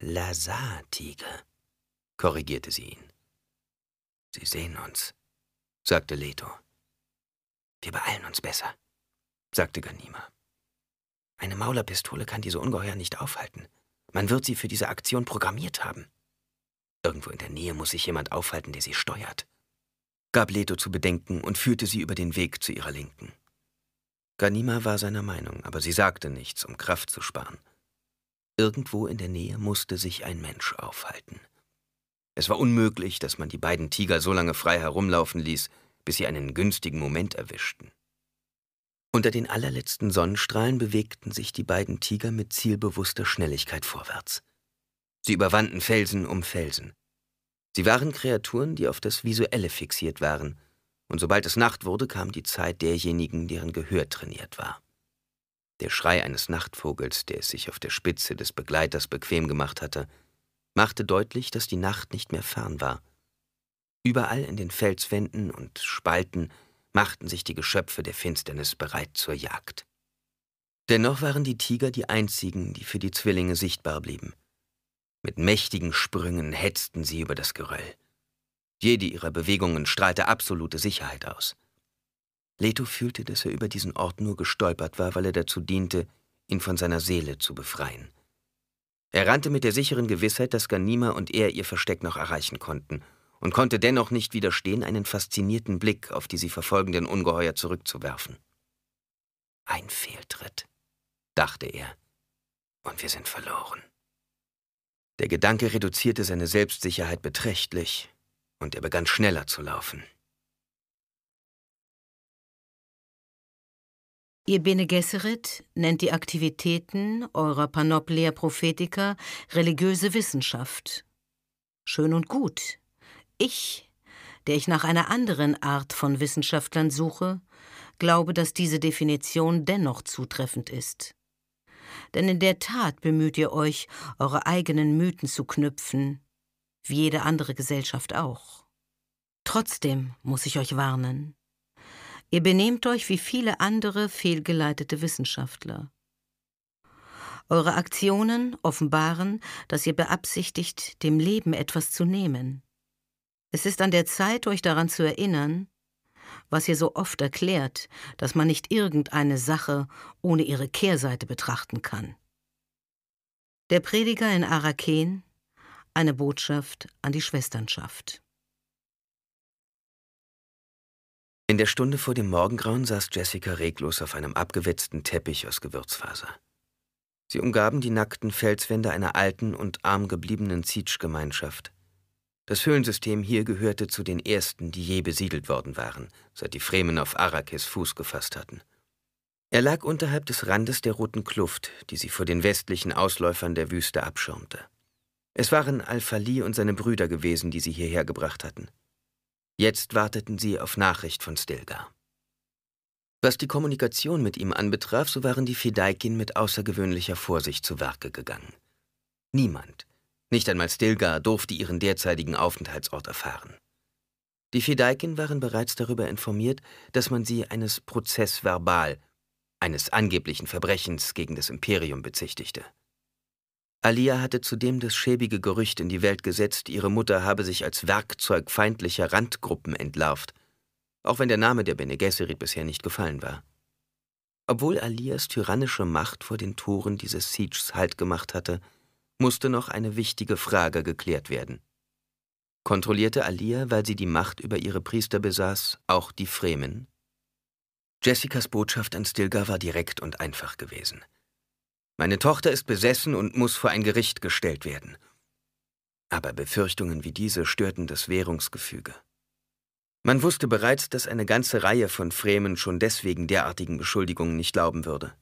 [SPEAKER 1] Lazartiger, korrigierte sie ihn. Sie sehen uns, sagte Leto. Wir beeilen uns besser, sagte Ganima. Eine Maulerpistole kann diese Ungeheuer nicht aufhalten. Man wird sie für diese Aktion programmiert haben. Irgendwo in der Nähe muss sich jemand aufhalten, der sie steuert, gab Leto zu bedenken und führte sie über den Weg zu ihrer Linken. Ganima war seiner Meinung, aber sie sagte nichts, um Kraft zu sparen. Irgendwo in der Nähe musste sich ein Mensch aufhalten. Es war unmöglich, dass man die beiden Tiger so lange frei herumlaufen ließ, bis sie einen günstigen Moment erwischten. Unter den allerletzten Sonnenstrahlen bewegten sich die beiden Tiger mit zielbewusster Schnelligkeit vorwärts. Sie überwanden Felsen um Felsen. Sie waren Kreaturen, die auf das Visuelle fixiert waren – und sobald es Nacht wurde, kam die Zeit derjenigen, deren Gehör trainiert war. Der Schrei eines Nachtvogels, der es sich auf der Spitze des Begleiters bequem gemacht hatte, machte deutlich, dass die Nacht nicht mehr fern war. Überall in den Felswänden und Spalten machten sich die Geschöpfe der Finsternis bereit zur Jagd. Dennoch waren die Tiger die einzigen, die für die Zwillinge sichtbar blieben. Mit mächtigen Sprüngen hetzten sie über das Geröll. Jede ihrer Bewegungen strahlte absolute Sicherheit aus. Leto fühlte, dass er über diesen Ort nur gestolpert war, weil er dazu diente, ihn von seiner Seele zu befreien. Er rannte mit der sicheren Gewissheit, dass Ganima und er ihr Versteck noch erreichen konnten und konnte dennoch nicht widerstehen, einen faszinierten Blick auf die sie verfolgenden Ungeheuer zurückzuwerfen. Ein Fehltritt, dachte er, und wir sind verloren. Der Gedanke reduzierte seine Selbstsicherheit beträchtlich, und er begann schneller zu laufen.
[SPEAKER 2] Ihr Bene Gesserit nennt die Aktivitäten eurer Panoplia Prophetica religiöse Wissenschaft. Schön und gut. Ich, der ich nach einer anderen Art von Wissenschaftlern suche, glaube, dass diese Definition dennoch zutreffend ist. Denn in der Tat bemüht ihr euch, eure eigenen Mythen zu knüpfen, wie jede andere Gesellschaft auch. Trotzdem muss ich euch warnen. Ihr benehmt euch wie viele andere fehlgeleitete Wissenschaftler. Eure Aktionen offenbaren, dass ihr beabsichtigt, dem Leben etwas zu nehmen. Es ist an der Zeit, euch daran zu erinnern, was ihr so oft erklärt, dass man nicht irgendeine Sache ohne ihre Kehrseite betrachten kann. Der Prediger in Araken eine Botschaft an die Schwesternschaft.
[SPEAKER 1] In der Stunde vor dem Morgengrauen saß Jessica reglos auf einem abgewetzten Teppich aus Gewürzfaser. Sie umgaben die nackten Felswände einer alten und arm gebliebenen Zietsch-Gemeinschaft. Das Höhlensystem hier gehörte zu den ersten, die je besiedelt worden waren, seit die Fremen auf Arrakis Fuß gefasst hatten. Er lag unterhalb des Randes der roten Kluft, die sie vor den westlichen Ausläufern der Wüste abschirmte. Es waren Al-Fali und seine Brüder gewesen, die sie hierher gebracht hatten. Jetzt warteten sie auf Nachricht von Stilgar. Was die Kommunikation mit ihm anbetraf, so waren die Fideikin mit außergewöhnlicher Vorsicht zu Werke gegangen. Niemand, nicht einmal Stilgar, durfte ihren derzeitigen Aufenthaltsort erfahren. Die Fideikin waren bereits darüber informiert, dass man sie eines Prozessverbal, eines angeblichen Verbrechens gegen das Imperium bezichtigte. Alia hatte zudem das schäbige Gerücht in die Welt gesetzt, ihre Mutter habe sich als Werkzeug feindlicher Randgruppen entlarvt, auch wenn der Name der Bene Gesserit bisher nicht gefallen war. Obwohl Alias tyrannische Macht vor den Toren dieses Sieges Halt gemacht hatte, musste noch eine wichtige Frage geklärt werden. Kontrollierte Alia, weil sie die Macht über ihre Priester besaß, auch die Fremen? Jessicas Botschaft an Stilgar war direkt und einfach gewesen – meine Tochter ist besessen und muss vor ein Gericht gestellt werden. Aber Befürchtungen wie diese störten das Währungsgefüge. Man wusste bereits, dass eine ganze Reihe von Fremen schon deswegen derartigen Beschuldigungen nicht glauben würde.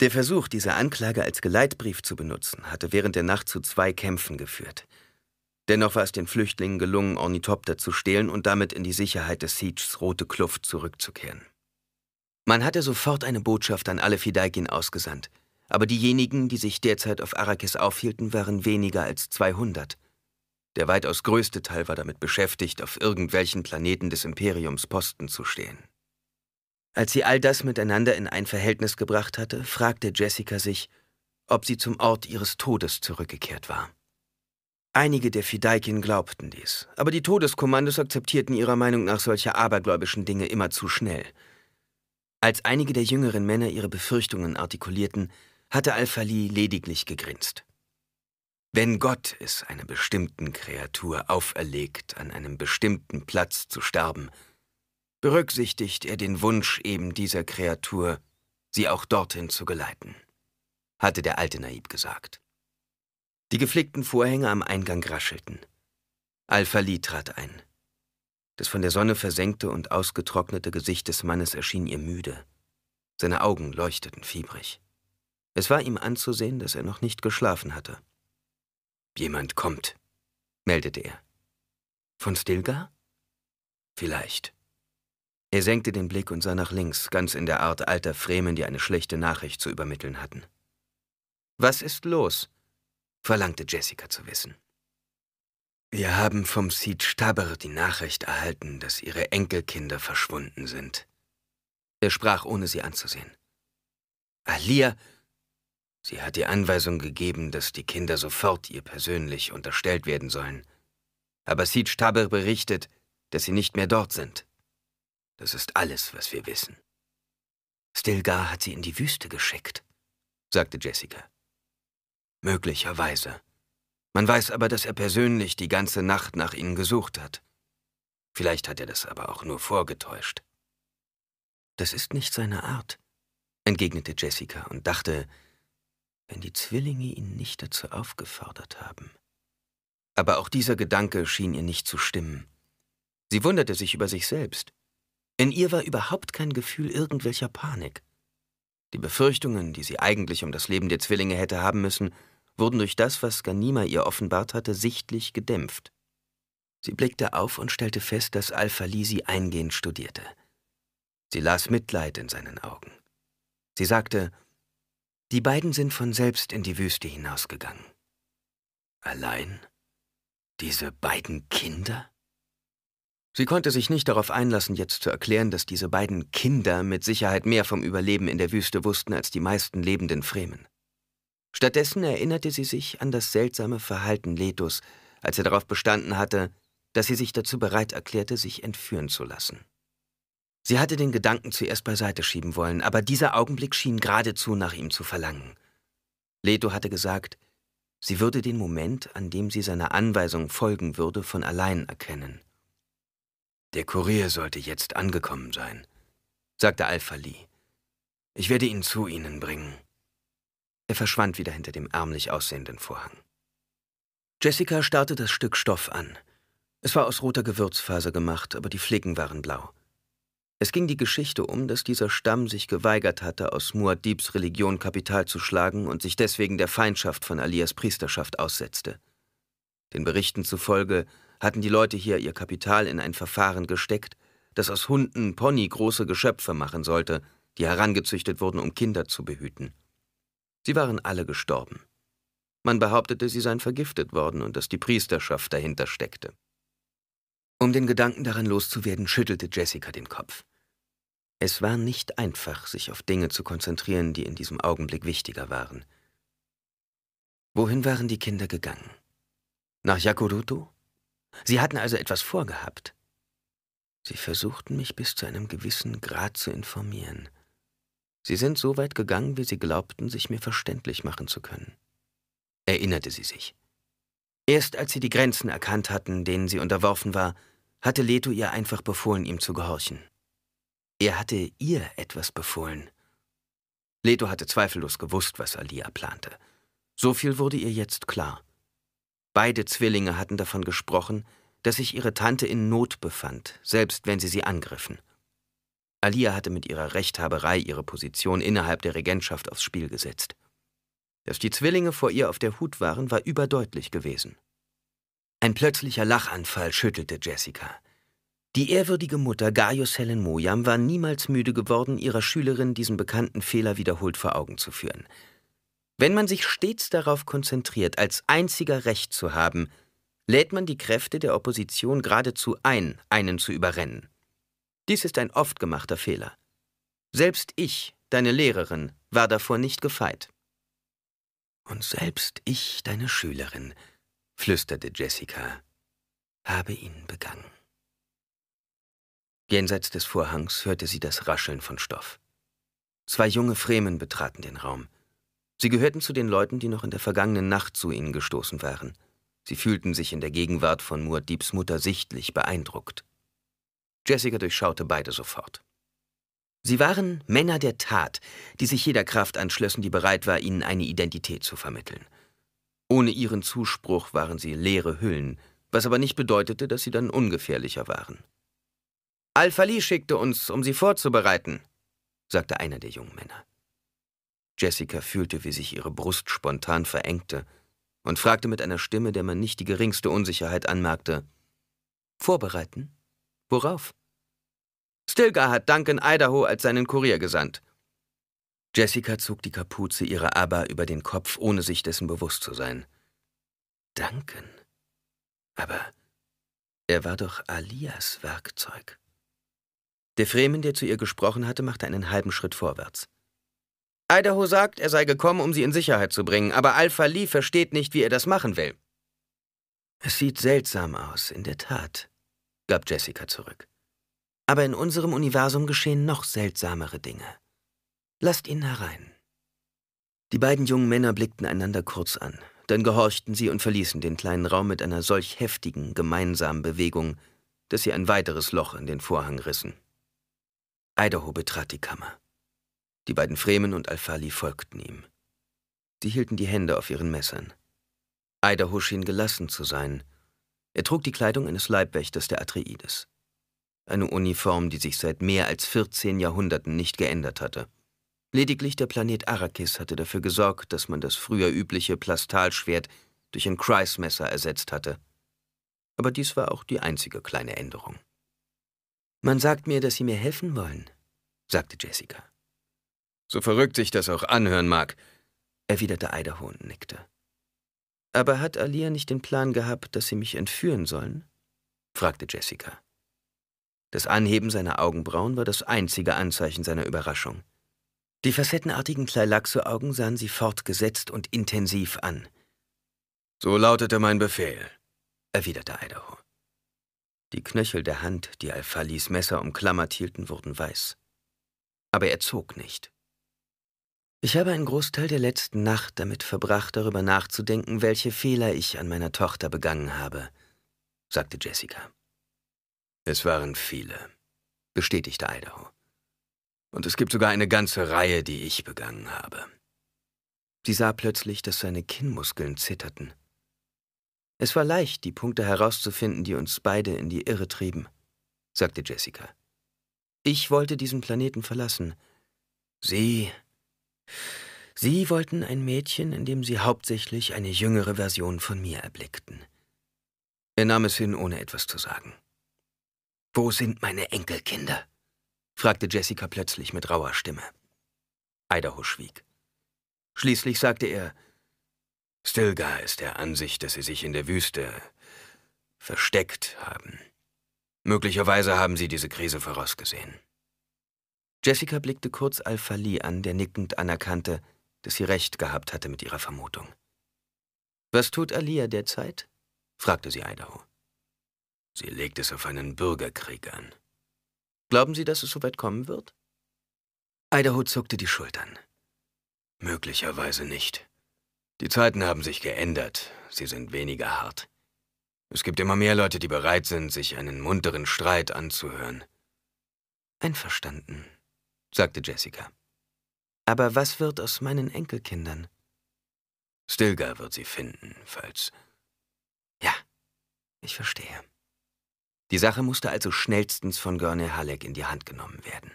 [SPEAKER 1] Der Versuch, diese Anklage als Geleitbrief zu benutzen, hatte während der Nacht zu zwei Kämpfen geführt. Dennoch war es den Flüchtlingen gelungen, Ornithopter zu stehlen und damit in die Sicherheit des Sieges Rote Kluft zurückzukehren. Man hatte sofort eine Botschaft an alle Fideikin ausgesandt – aber diejenigen, die sich derzeit auf Arrakis aufhielten, waren weniger als 200. Der weitaus größte Teil war damit beschäftigt, auf irgendwelchen Planeten des Imperiums Posten zu stehen. Als sie all das miteinander in ein Verhältnis gebracht hatte, fragte Jessica sich, ob sie zum Ort ihres Todes zurückgekehrt war. Einige der Fideikin glaubten dies, aber die Todeskommandos akzeptierten ihrer Meinung nach solche abergläubischen Dinge immer zu schnell. Als einige der jüngeren Männer ihre Befürchtungen artikulierten, hatte Al-Fali lediglich gegrinst. Wenn Gott es einer bestimmten Kreatur auferlegt, an einem bestimmten Platz zu sterben, berücksichtigt er den Wunsch eben dieser Kreatur, sie auch dorthin zu geleiten, hatte der alte Naib gesagt. Die geflickten Vorhänge am Eingang raschelten. Al-Fali trat ein. Das von der Sonne versenkte und ausgetrocknete Gesicht des Mannes erschien ihr müde. Seine Augen leuchteten fiebrig. Es war ihm anzusehen, dass er noch nicht geschlafen hatte. Jemand kommt, meldete er. Von Stilgar? Vielleicht. Er senkte den Blick und sah nach links, ganz in der Art alter Fremen, die eine schlechte Nachricht zu übermitteln hatten. Was ist los? verlangte Jessica zu wissen. Wir haben vom Sid Stabber die Nachricht erhalten, dass ihre Enkelkinder verschwunden sind. Er sprach, ohne sie anzusehen. Alia Sie hat die Anweisung gegeben, dass die Kinder sofort ihr persönlich unterstellt werden sollen. Aber Sid Staber berichtet, dass sie nicht mehr dort sind. Das ist alles, was wir wissen. Stilgar hat sie in die Wüste geschickt, sagte Jessica. Möglicherweise. Man weiß aber, dass er persönlich die ganze Nacht nach ihnen gesucht hat. Vielleicht hat er das aber auch nur vorgetäuscht. Das ist nicht seine Art, entgegnete Jessica und dachte, wenn die Zwillinge ihn nicht dazu aufgefordert haben. Aber auch dieser Gedanke schien ihr nicht zu stimmen. Sie wunderte sich über sich selbst. In ihr war überhaupt kein Gefühl irgendwelcher Panik. Die Befürchtungen, die sie eigentlich um das Leben der Zwillinge hätte haben müssen, wurden durch das, was Ganima ihr offenbart hatte, sichtlich gedämpft. Sie blickte auf und stellte fest, dass Al-Falisi eingehend studierte. Sie las Mitleid in seinen Augen. Sie sagte, die beiden sind von selbst in die Wüste hinausgegangen. Allein? Diese beiden Kinder? Sie konnte sich nicht darauf einlassen, jetzt zu erklären, dass diese beiden Kinder mit Sicherheit mehr vom Überleben in der Wüste wussten als die meisten lebenden Fremen. Stattdessen erinnerte sie sich an das seltsame Verhalten Letos, als er darauf bestanden hatte, dass sie sich dazu bereit erklärte, sich entführen zu lassen. Sie hatte den Gedanken zuerst beiseite schieben wollen, aber dieser Augenblick schien geradezu nach ihm zu verlangen. Leto hatte gesagt, sie würde den Moment, an dem sie seiner Anweisung folgen würde, von allein erkennen. Der Kurier sollte jetzt angekommen sein, sagte Al-Fali. Ich werde ihn zu Ihnen bringen. Er verschwand wieder hinter dem ärmlich aussehenden Vorhang. Jessica starrte das Stück Stoff an. Es war aus roter Gewürzfaser gemacht, aber die Flicken waren blau. Es ging die Geschichte um, dass dieser Stamm sich geweigert hatte, aus Muad'Dibs Religion Kapital zu schlagen und sich deswegen der Feindschaft von Alias Priesterschaft aussetzte. Den Berichten zufolge hatten die Leute hier ihr Kapital in ein Verfahren gesteckt, das aus Hunden Pony große Geschöpfe machen sollte, die herangezüchtet wurden, um Kinder zu behüten. Sie waren alle gestorben. Man behauptete, sie seien vergiftet worden und dass die Priesterschaft dahinter steckte. Um den Gedanken daran loszuwerden, schüttelte Jessica den Kopf. Es war nicht einfach, sich auf Dinge zu konzentrieren, die in diesem Augenblick wichtiger waren. Wohin waren die Kinder gegangen? Nach Yakuruto? Sie hatten also etwas vorgehabt. Sie versuchten mich bis zu einem gewissen Grad zu informieren. Sie sind so weit gegangen, wie sie glaubten, sich mir verständlich machen zu können. Erinnerte sie sich. Erst als sie die Grenzen erkannt hatten, denen sie unterworfen war, hatte Leto ihr einfach befohlen, ihm zu gehorchen. Er hatte ihr etwas befohlen. Leto hatte zweifellos gewusst, was Alia plante. So viel wurde ihr jetzt klar. Beide Zwillinge hatten davon gesprochen, dass sich ihre Tante in Not befand, selbst wenn sie sie angriffen. Alia hatte mit ihrer Rechthaberei ihre Position innerhalb der Regentschaft aufs Spiel gesetzt. Dass die Zwillinge vor ihr auf der Hut waren, war überdeutlich gewesen. Ein plötzlicher Lachanfall schüttelte Jessica. Die ehrwürdige Mutter Gaius Helen Mojam war niemals müde geworden, ihrer Schülerin diesen bekannten Fehler wiederholt vor Augen zu führen. Wenn man sich stets darauf konzentriert, als einziger Recht zu haben, lädt man die Kräfte der Opposition geradezu ein, einen zu überrennen. Dies ist ein oft gemachter Fehler. Selbst ich, deine Lehrerin, war davor nicht gefeit. Und selbst ich, deine Schülerin, flüsterte Jessica, habe ihn begangen. Jenseits des Vorhangs hörte sie das Rascheln von Stoff. Zwei junge Fremen betraten den Raum. Sie gehörten zu den Leuten, die noch in der vergangenen Nacht zu ihnen gestoßen waren. Sie fühlten sich in der Gegenwart von Muad'Dibs Mutter sichtlich beeindruckt. Jessica durchschaute beide sofort. Sie waren Männer der Tat, die sich jeder Kraft anschlössen, die bereit war, ihnen eine Identität zu vermitteln. Ohne ihren Zuspruch waren sie leere Hüllen, was aber nicht bedeutete, dass sie dann ungefährlicher waren. Al-Fali schickte uns, um sie vorzubereiten, sagte einer der jungen Männer. Jessica fühlte, wie sich ihre Brust spontan verengte und fragte mit einer Stimme, der man nicht die geringste Unsicherheit anmerkte: Vorbereiten? Worauf? Stilgar hat Duncan Idaho als seinen Kurier gesandt. Jessica zog die Kapuze ihrer Abba über den Kopf, ohne sich dessen bewusst zu sein. Duncan? Aber er war doch Alias Werkzeug. Der Fremen, der zu ihr gesprochen hatte, machte einen halben Schritt vorwärts. Idaho sagt, er sei gekommen, um sie in Sicherheit zu bringen, aber Al-Fali versteht nicht, wie er das machen will. Es sieht seltsam aus, in der Tat, gab Jessica zurück. Aber in unserem Universum geschehen noch seltsamere Dinge. Lasst ihn herein. Die beiden jungen Männer blickten einander kurz an, dann gehorchten sie und verließen den kleinen Raum mit einer solch heftigen, gemeinsamen Bewegung, dass sie ein weiteres Loch in den Vorhang rissen. Idaho betrat die Kammer. Die beiden Fremen und Alfali folgten ihm. Sie hielten die Hände auf ihren Messern. Idaho schien gelassen zu sein. Er trug die Kleidung eines Leibwächters der Atreides. Eine Uniform, die sich seit mehr als 14 Jahrhunderten nicht geändert hatte. Lediglich der Planet Arrakis hatte dafür gesorgt, dass man das früher übliche Plastalschwert durch ein Kreismesser ersetzt hatte. Aber dies war auch die einzige kleine Änderung. Man sagt mir, dass Sie mir helfen wollen, sagte Jessica. So verrückt sich das auch anhören mag, erwiderte Idaho und nickte. Aber hat Alia nicht den Plan gehabt, dass Sie mich entführen sollen? fragte Jessica. Das Anheben seiner Augenbrauen war das einzige Anzeichen seiner Überraschung. Die facettenartigen Kleilachse-Augen sahen sie fortgesetzt und intensiv an. So lautete mein Befehl, erwiderte Idaho. Die Knöchel der Hand, die Alfalis Messer umklammert hielten, wurden weiß. Aber er zog nicht. Ich habe einen Großteil der letzten Nacht damit verbracht, darüber nachzudenken, welche Fehler ich an meiner Tochter begangen habe, sagte Jessica. Es waren viele, bestätigte Idaho. Und es gibt sogar eine ganze Reihe, die ich begangen habe. Sie sah plötzlich, dass seine Kinnmuskeln zitterten. Es war leicht, die Punkte herauszufinden, die uns beide in die Irre trieben, sagte Jessica. Ich wollte diesen Planeten verlassen. Sie. Sie wollten ein Mädchen, in dem sie hauptsächlich eine jüngere Version von mir erblickten. Er nahm es hin, ohne etwas zu sagen. Wo sind meine Enkelkinder? fragte Jessica plötzlich mit rauer Stimme. Idaho schwieg. Schließlich sagte er, Stilgar ist der Ansicht, dass sie sich in der Wüste versteckt haben. Möglicherweise haben sie diese Krise vorausgesehen. Jessica blickte kurz Al-Fali an, der nickend anerkannte, dass sie recht gehabt hatte mit ihrer Vermutung. Was tut Alia derzeit? fragte sie Idaho. Sie legt es auf einen Bürgerkrieg an. Glauben Sie, dass es soweit kommen wird? Idaho zuckte die Schultern. Möglicherweise nicht. Die Zeiten haben sich geändert, sie sind weniger hart. Es gibt immer mehr Leute, die bereit sind, sich einen munteren Streit anzuhören. Einverstanden, sagte Jessica. Aber was wird aus meinen Enkelkindern? Stilgar wird sie finden, falls... Ja, ich verstehe. Die Sache musste also schnellstens von Görne Halleck in die Hand genommen werden.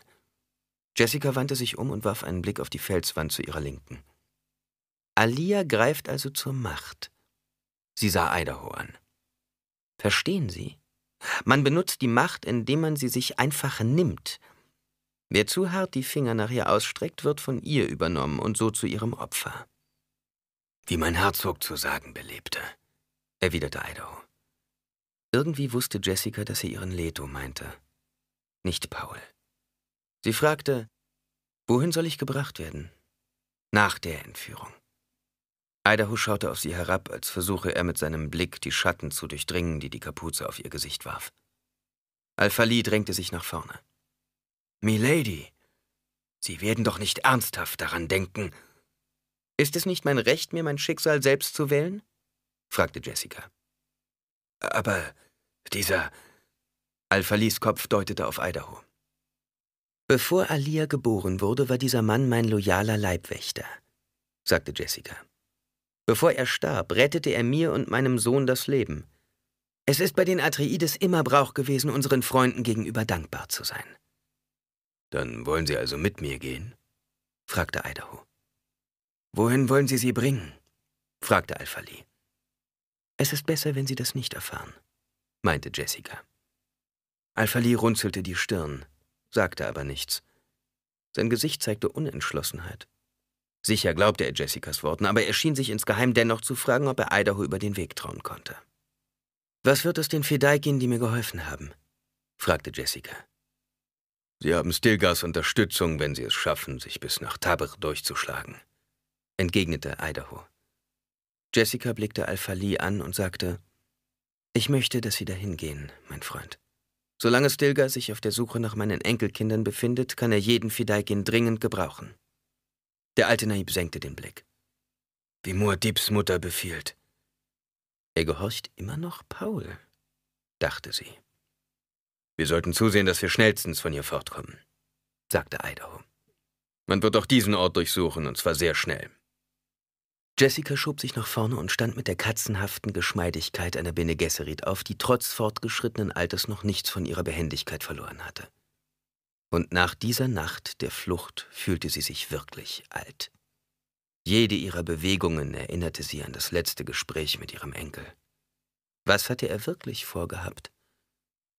[SPEAKER 1] Jessica wandte sich um und warf einen Blick auf die Felswand zu ihrer Linken. Alia greift also zur Macht. Sie sah Idaho an. Verstehen Sie? Man benutzt die Macht, indem man sie sich einfach nimmt. Wer zu hart die Finger nach ihr ausstreckt, wird von ihr übernommen und so zu ihrem Opfer. Wie mein Herzog zu sagen belebte, erwiderte Idaho. Irgendwie wusste Jessica, dass er ihren Leto meinte, nicht Paul. Sie fragte, wohin soll ich gebracht werden? Nach der Entführung. Idaho schaute auf sie herab, als versuche er mit seinem Blick die Schatten zu durchdringen, die die Kapuze auf ihr Gesicht warf. Alphali drängte sich nach vorne. Milady, Sie werden doch nicht ernsthaft daran denken. Ist es nicht mein Recht, mir mein Schicksal selbst zu wählen? fragte Jessica. Aber dieser. Alphalis Kopf deutete auf Idaho. Bevor Alia geboren wurde, war dieser Mann mein loyaler Leibwächter, sagte Jessica. Bevor er starb, rettete er mir und meinem Sohn das Leben. Es ist bei den Atreides immer Brauch gewesen, unseren Freunden gegenüber dankbar zu sein. Dann wollen Sie also mit mir gehen? fragte Idaho. Wohin wollen Sie sie bringen? fragte Alphali. Es ist besser, wenn Sie das nicht erfahren, meinte Jessica. Alphali runzelte die Stirn, sagte aber nichts. Sein Gesicht zeigte Unentschlossenheit. Sicher glaubte er Jessicas Worten, aber er schien sich insgeheim dennoch zu fragen, ob er Idaho über den Weg trauen konnte. Was wird es den Fedaikin, die mir geholfen haben? fragte Jessica. Sie haben Stilgas Unterstützung, wenn Sie es schaffen, sich bis nach Tabr durchzuschlagen, entgegnete Idaho. Jessica blickte Al-Fali an und sagte, ich möchte, dass Sie dahin gehen, mein Freund. Solange Stilgar sich auf der Suche nach meinen Enkelkindern befindet, kann er jeden Fidaikin dringend gebrauchen. Der alte Naib senkte den Blick. Wie Muad'Dibs Mutter befiehlt. Er gehorcht immer noch Paul, dachte sie. Wir sollten zusehen, dass wir schnellstens von hier fortkommen, sagte Idaho. Man wird auch diesen Ort durchsuchen, und zwar sehr schnell. Jessica schob sich nach vorne und stand mit der katzenhaften Geschmeidigkeit einer Bene Gesserit auf, die trotz fortgeschrittenen Alters noch nichts von ihrer Behendigkeit verloren hatte. Und nach dieser Nacht der Flucht fühlte sie sich wirklich alt. Jede ihrer Bewegungen erinnerte sie an das letzte Gespräch mit ihrem Enkel. Was hatte er wirklich vorgehabt?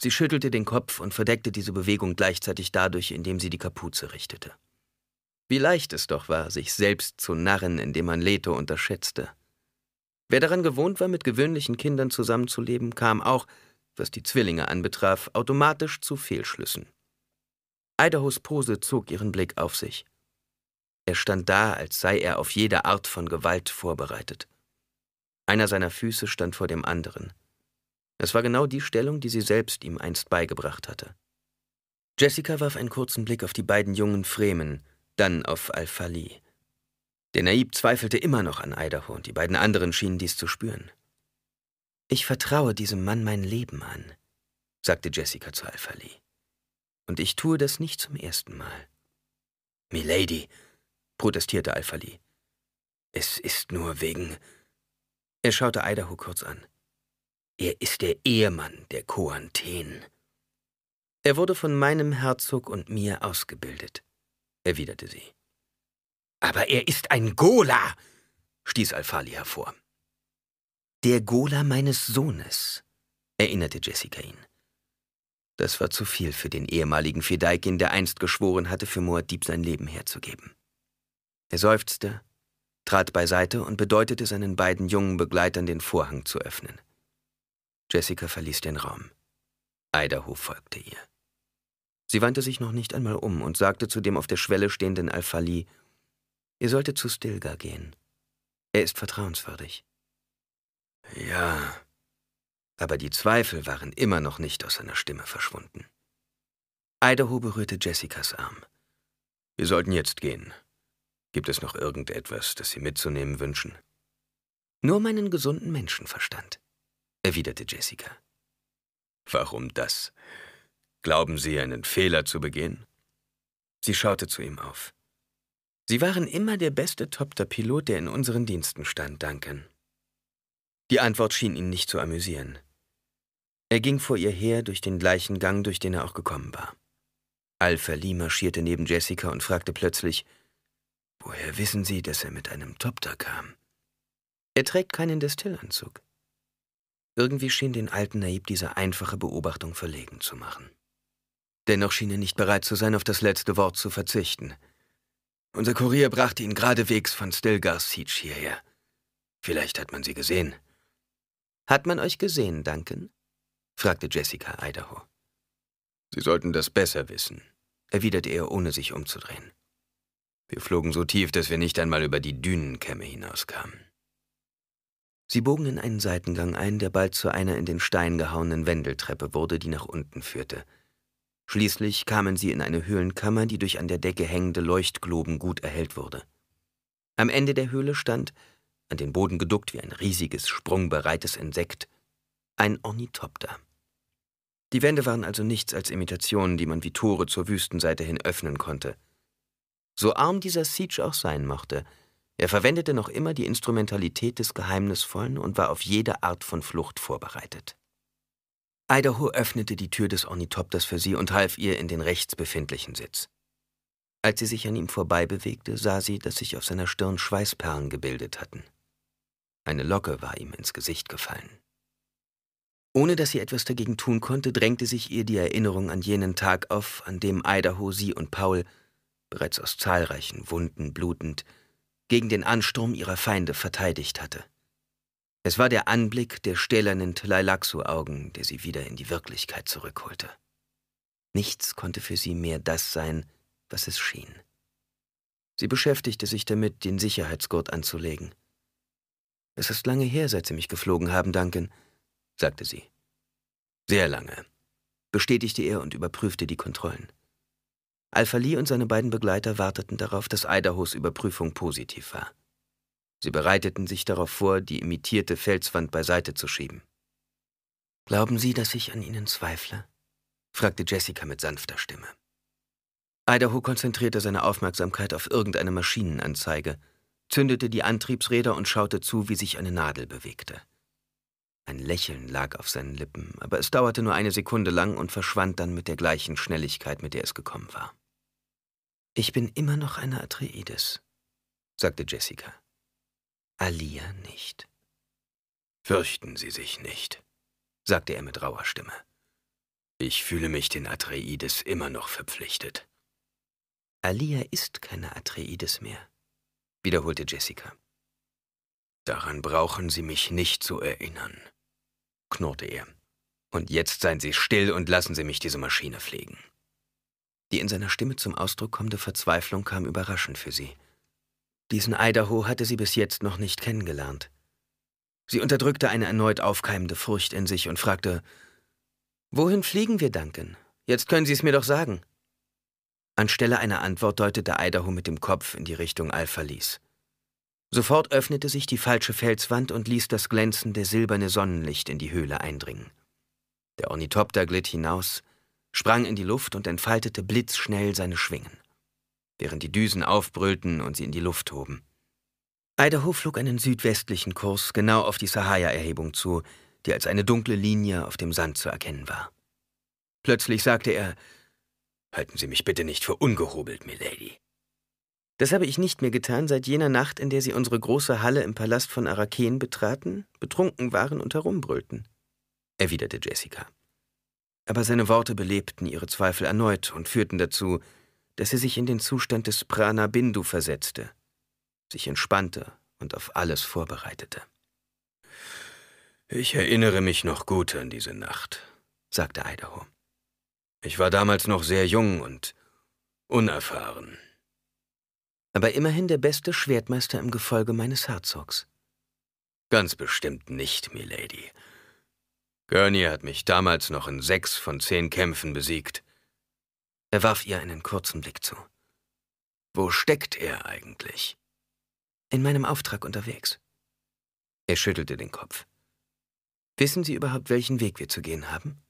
[SPEAKER 1] Sie schüttelte den Kopf und verdeckte diese Bewegung gleichzeitig dadurch, indem sie die Kapuze richtete. Wie leicht es doch war, sich selbst zu narren, indem man Leto unterschätzte. Wer daran gewohnt war, mit gewöhnlichen Kindern zusammenzuleben, kam auch, was die Zwillinge anbetraf, automatisch zu Fehlschlüssen. Idahos Pose zog ihren Blick auf sich. Er stand da, als sei er auf jede Art von Gewalt vorbereitet. Einer seiner Füße stand vor dem anderen. Es war genau die Stellung, die sie selbst ihm einst beigebracht hatte. Jessica warf einen kurzen Blick auf die beiden jungen Fremen, dann auf Alphali. Der Naib zweifelte immer noch an Idaho und die beiden anderen schienen dies zu spüren. Ich vertraue diesem Mann mein Leben an, sagte Jessica zu Alphali und ich tue das nicht zum ersten Mal. Milady, protestierte Alphali. Es ist nur wegen. Er schaute Idaho kurz an. Er ist der Ehemann der Koanten. Er wurde von meinem Herzog und mir ausgebildet, erwiderte sie. Aber er ist ein Gola, stieß Alphali hervor. Der Gola meines Sohnes, erinnerte Jessica ihn. Das war zu viel für den ehemaligen Fedaikin, der einst geschworen hatte, für Muad'Dib sein Leben herzugeben. Er seufzte, trat beiseite und bedeutete seinen beiden jungen Begleitern, den Vorhang zu öffnen. Jessica verließ den Raum. Idaho folgte ihr. Sie wandte sich noch nicht einmal um und sagte zu dem auf der Schwelle stehenden Al-Fali, ihr solltet zu Stilgar gehen. Er ist vertrauenswürdig. Ja, aber die Zweifel waren immer noch nicht aus seiner Stimme verschwunden. Idaho berührte Jessicas Arm. Wir sollten jetzt gehen. Gibt es noch irgendetwas, das Sie mitzunehmen wünschen? Nur meinen gesunden Menschenverstand, erwiderte Jessica. Warum das? Glauben Sie, einen Fehler zu begehen? Sie schaute zu ihm auf. Sie waren immer der beste Topter-Pilot, der in unseren Diensten stand, Duncan. Die Antwort schien ihn nicht zu amüsieren. Er ging vor ihr her durch den gleichen Gang, durch den er auch gekommen war. Al-Fali marschierte neben Jessica und fragte plötzlich, Woher wissen Sie, dass er mit einem Topter kam? Er trägt keinen Destillanzug. Irgendwie schien den alten Naib diese einfache Beobachtung verlegen zu machen. Dennoch schien er nicht bereit zu sein, auf das letzte Wort zu verzichten. Unser Kurier brachte ihn geradewegs von Stilgar Siege hierher. Vielleicht hat man sie gesehen. Hat man euch gesehen, Duncan? fragte Jessica Idaho. Sie sollten das besser wissen, erwiderte er, ohne sich umzudrehen. Wir flogen so tief, dass wir nicht einmal über die Dünenkämme hinauskamen. Sie bogen in einen Seitengang ein, der bald zu einer in den Stein gehauenen Wendeltreppe wurde, die nach unten führte. Schließlich kamen sie in eine Höhlenkammer, die durch an der Decke hängende Leuchtgloben gut erhellt wurde. Am Ende der Höhle stand, an den Boden geduckt wie ein riesiges, sprungbereites Insekt, ein Ornithopter. Die Wände waren also nichts als Imitationen, die man wie Tore zur Wüstenseite hin öffnen konnte. So arm dieser Siege auch sein mochte, er verwendete noch immer die Instrumentalität des Geheimnisvollen und war auf jede Art von Flucht vorbereitet. Idaho öffnete die Tür des Ornithopters für sie und half ihr in den rechts befindlichen Sitz. Als sie sich an ihm vorbei bewegte, sah sie, dass sich auf seiner Stirn Schweißperlen gebildet hatten. Eine Locke war ihm ins Gesicht gefallen. Ohne dass sie etwas dagegen tun konnte, drängte sich ihr die Erinnerung an jenen Tag auf, an dem Idaho sie und Paul, bereits aus zahlreichen Wunden blutend, gegen den Ansturm ihrer Feinde verteidigt hatte. Es war der Anblick der stählernen Tlailaxu-Augen, der sie wieder in die Wirklichkeit zurückholte. Nichts konnte für sie mehr das sein, was es schien. Sie beschäftigte sich damit, den Sicherheitsgurt anzulegen. Es ist lange her, seit Sie mich geflogen haben, Duncan sagte sie. Sehr lange, bestätigte er und überprüfte die Kontrollen. Al-Fali und seine beiden Begleiter warteten darauf, dass Idahos Überprüfung positiv war. Sie bereiteten sich darauf vor, die imitierte Felswand beiseite zu schieben. Glauben Sie, dass ich an Ihnen zweifle? fragte Jessica mit sanfter Stimme. Idaho konzentrierte seine Aufmerksamkeit auf irgendeine Maschinenanzeige, zündete die Antriebsräder und schaute zu, wie sich eine Nadel bewegte. Ein Lächeln lag auf seinen Lippen, aber es dauerte nur eine Sekunde lang und verschwand dann mit der gleichen Schnelligkeit, mit der es gekommen war. Ich bin immer noch eine Atreides, sagte Jessica. Alia nicht. Fürchten Sie sich nicht, sagte er mit rauer Stimme. Ich fühle mich den Atreides immer noch verpflichtet. Alia ist keine Atreides mehr, wiederholte Jessica. Daran brauchen Sie mich nicht zu erinnern knurrte er. Und jetzt seien Sie still und lassen Sie mich diese Maschine pflegen. Die in seiner Stimme zum Ausdruck kommende Verzweiflung kam überraschend für sie. Diesen Idaho hatte sie bis jetzt noch nicht kennengelernt. Sie unterdrückte eine erneut aufkeimende Furcht in sich und fragte, Wohin fliegen wir, Duncan? Jetzt können Sie es mir doch sagen. Anstelle einer Antwort deutete Idaho mit dem Kopf in die Richtung Alpha Lease. Sofort öffnete sich die falsche Felswand und ließ das glänzende silberne Sonnenlicht in die Höhle eindringen. Der Ornithopter glitt hinaus, sprang in die Luft und entfaltete blitzschnell seine Schwingen, während die Düsen aufbrüllten und sie in die Luft hoben. Idaho flog einen südwestlichen Kurs genau auf die sahaja erhebung zu, die als eine dunkle Linie auf dem Sand zu erkennen war. Plötzlich sagte er, »Halten Sie mich bitte nicht für ungehobelt, Milady. Das habe ich nicht mehr getan seit jener Nacht, in der sie unsere große Halle im Palast von Arakeen betraten, betrunken waren und herumbrüllten, erwiderte Jessica. Aber seine Worte belebten ihre Zweifel erneut und führten dazu, dass sie sich in den Zustand des Prana Bindu versetzte, sich entspannte und auf alles vorbereitete. Ich erinnere mich noch gut an diese Nacht, sagte Idaho. Ich war damals noch sehr jung und unerfahren aber immerhin der beste Schwertmeister im Gefolge meines Herzogs. Ganz bestimmt nicht, Milady. Gurney hat mich damals noch in sechs von zehn Kämpfen besiegt. Er warf ihr einen kurzen Blick zu. Wo steckt er eigentlich? In meinem Auftrag unterwegs. Er schüttelte den Kopf. Wissen Sie überhaupt, welchen Weg wir zu gehen haben?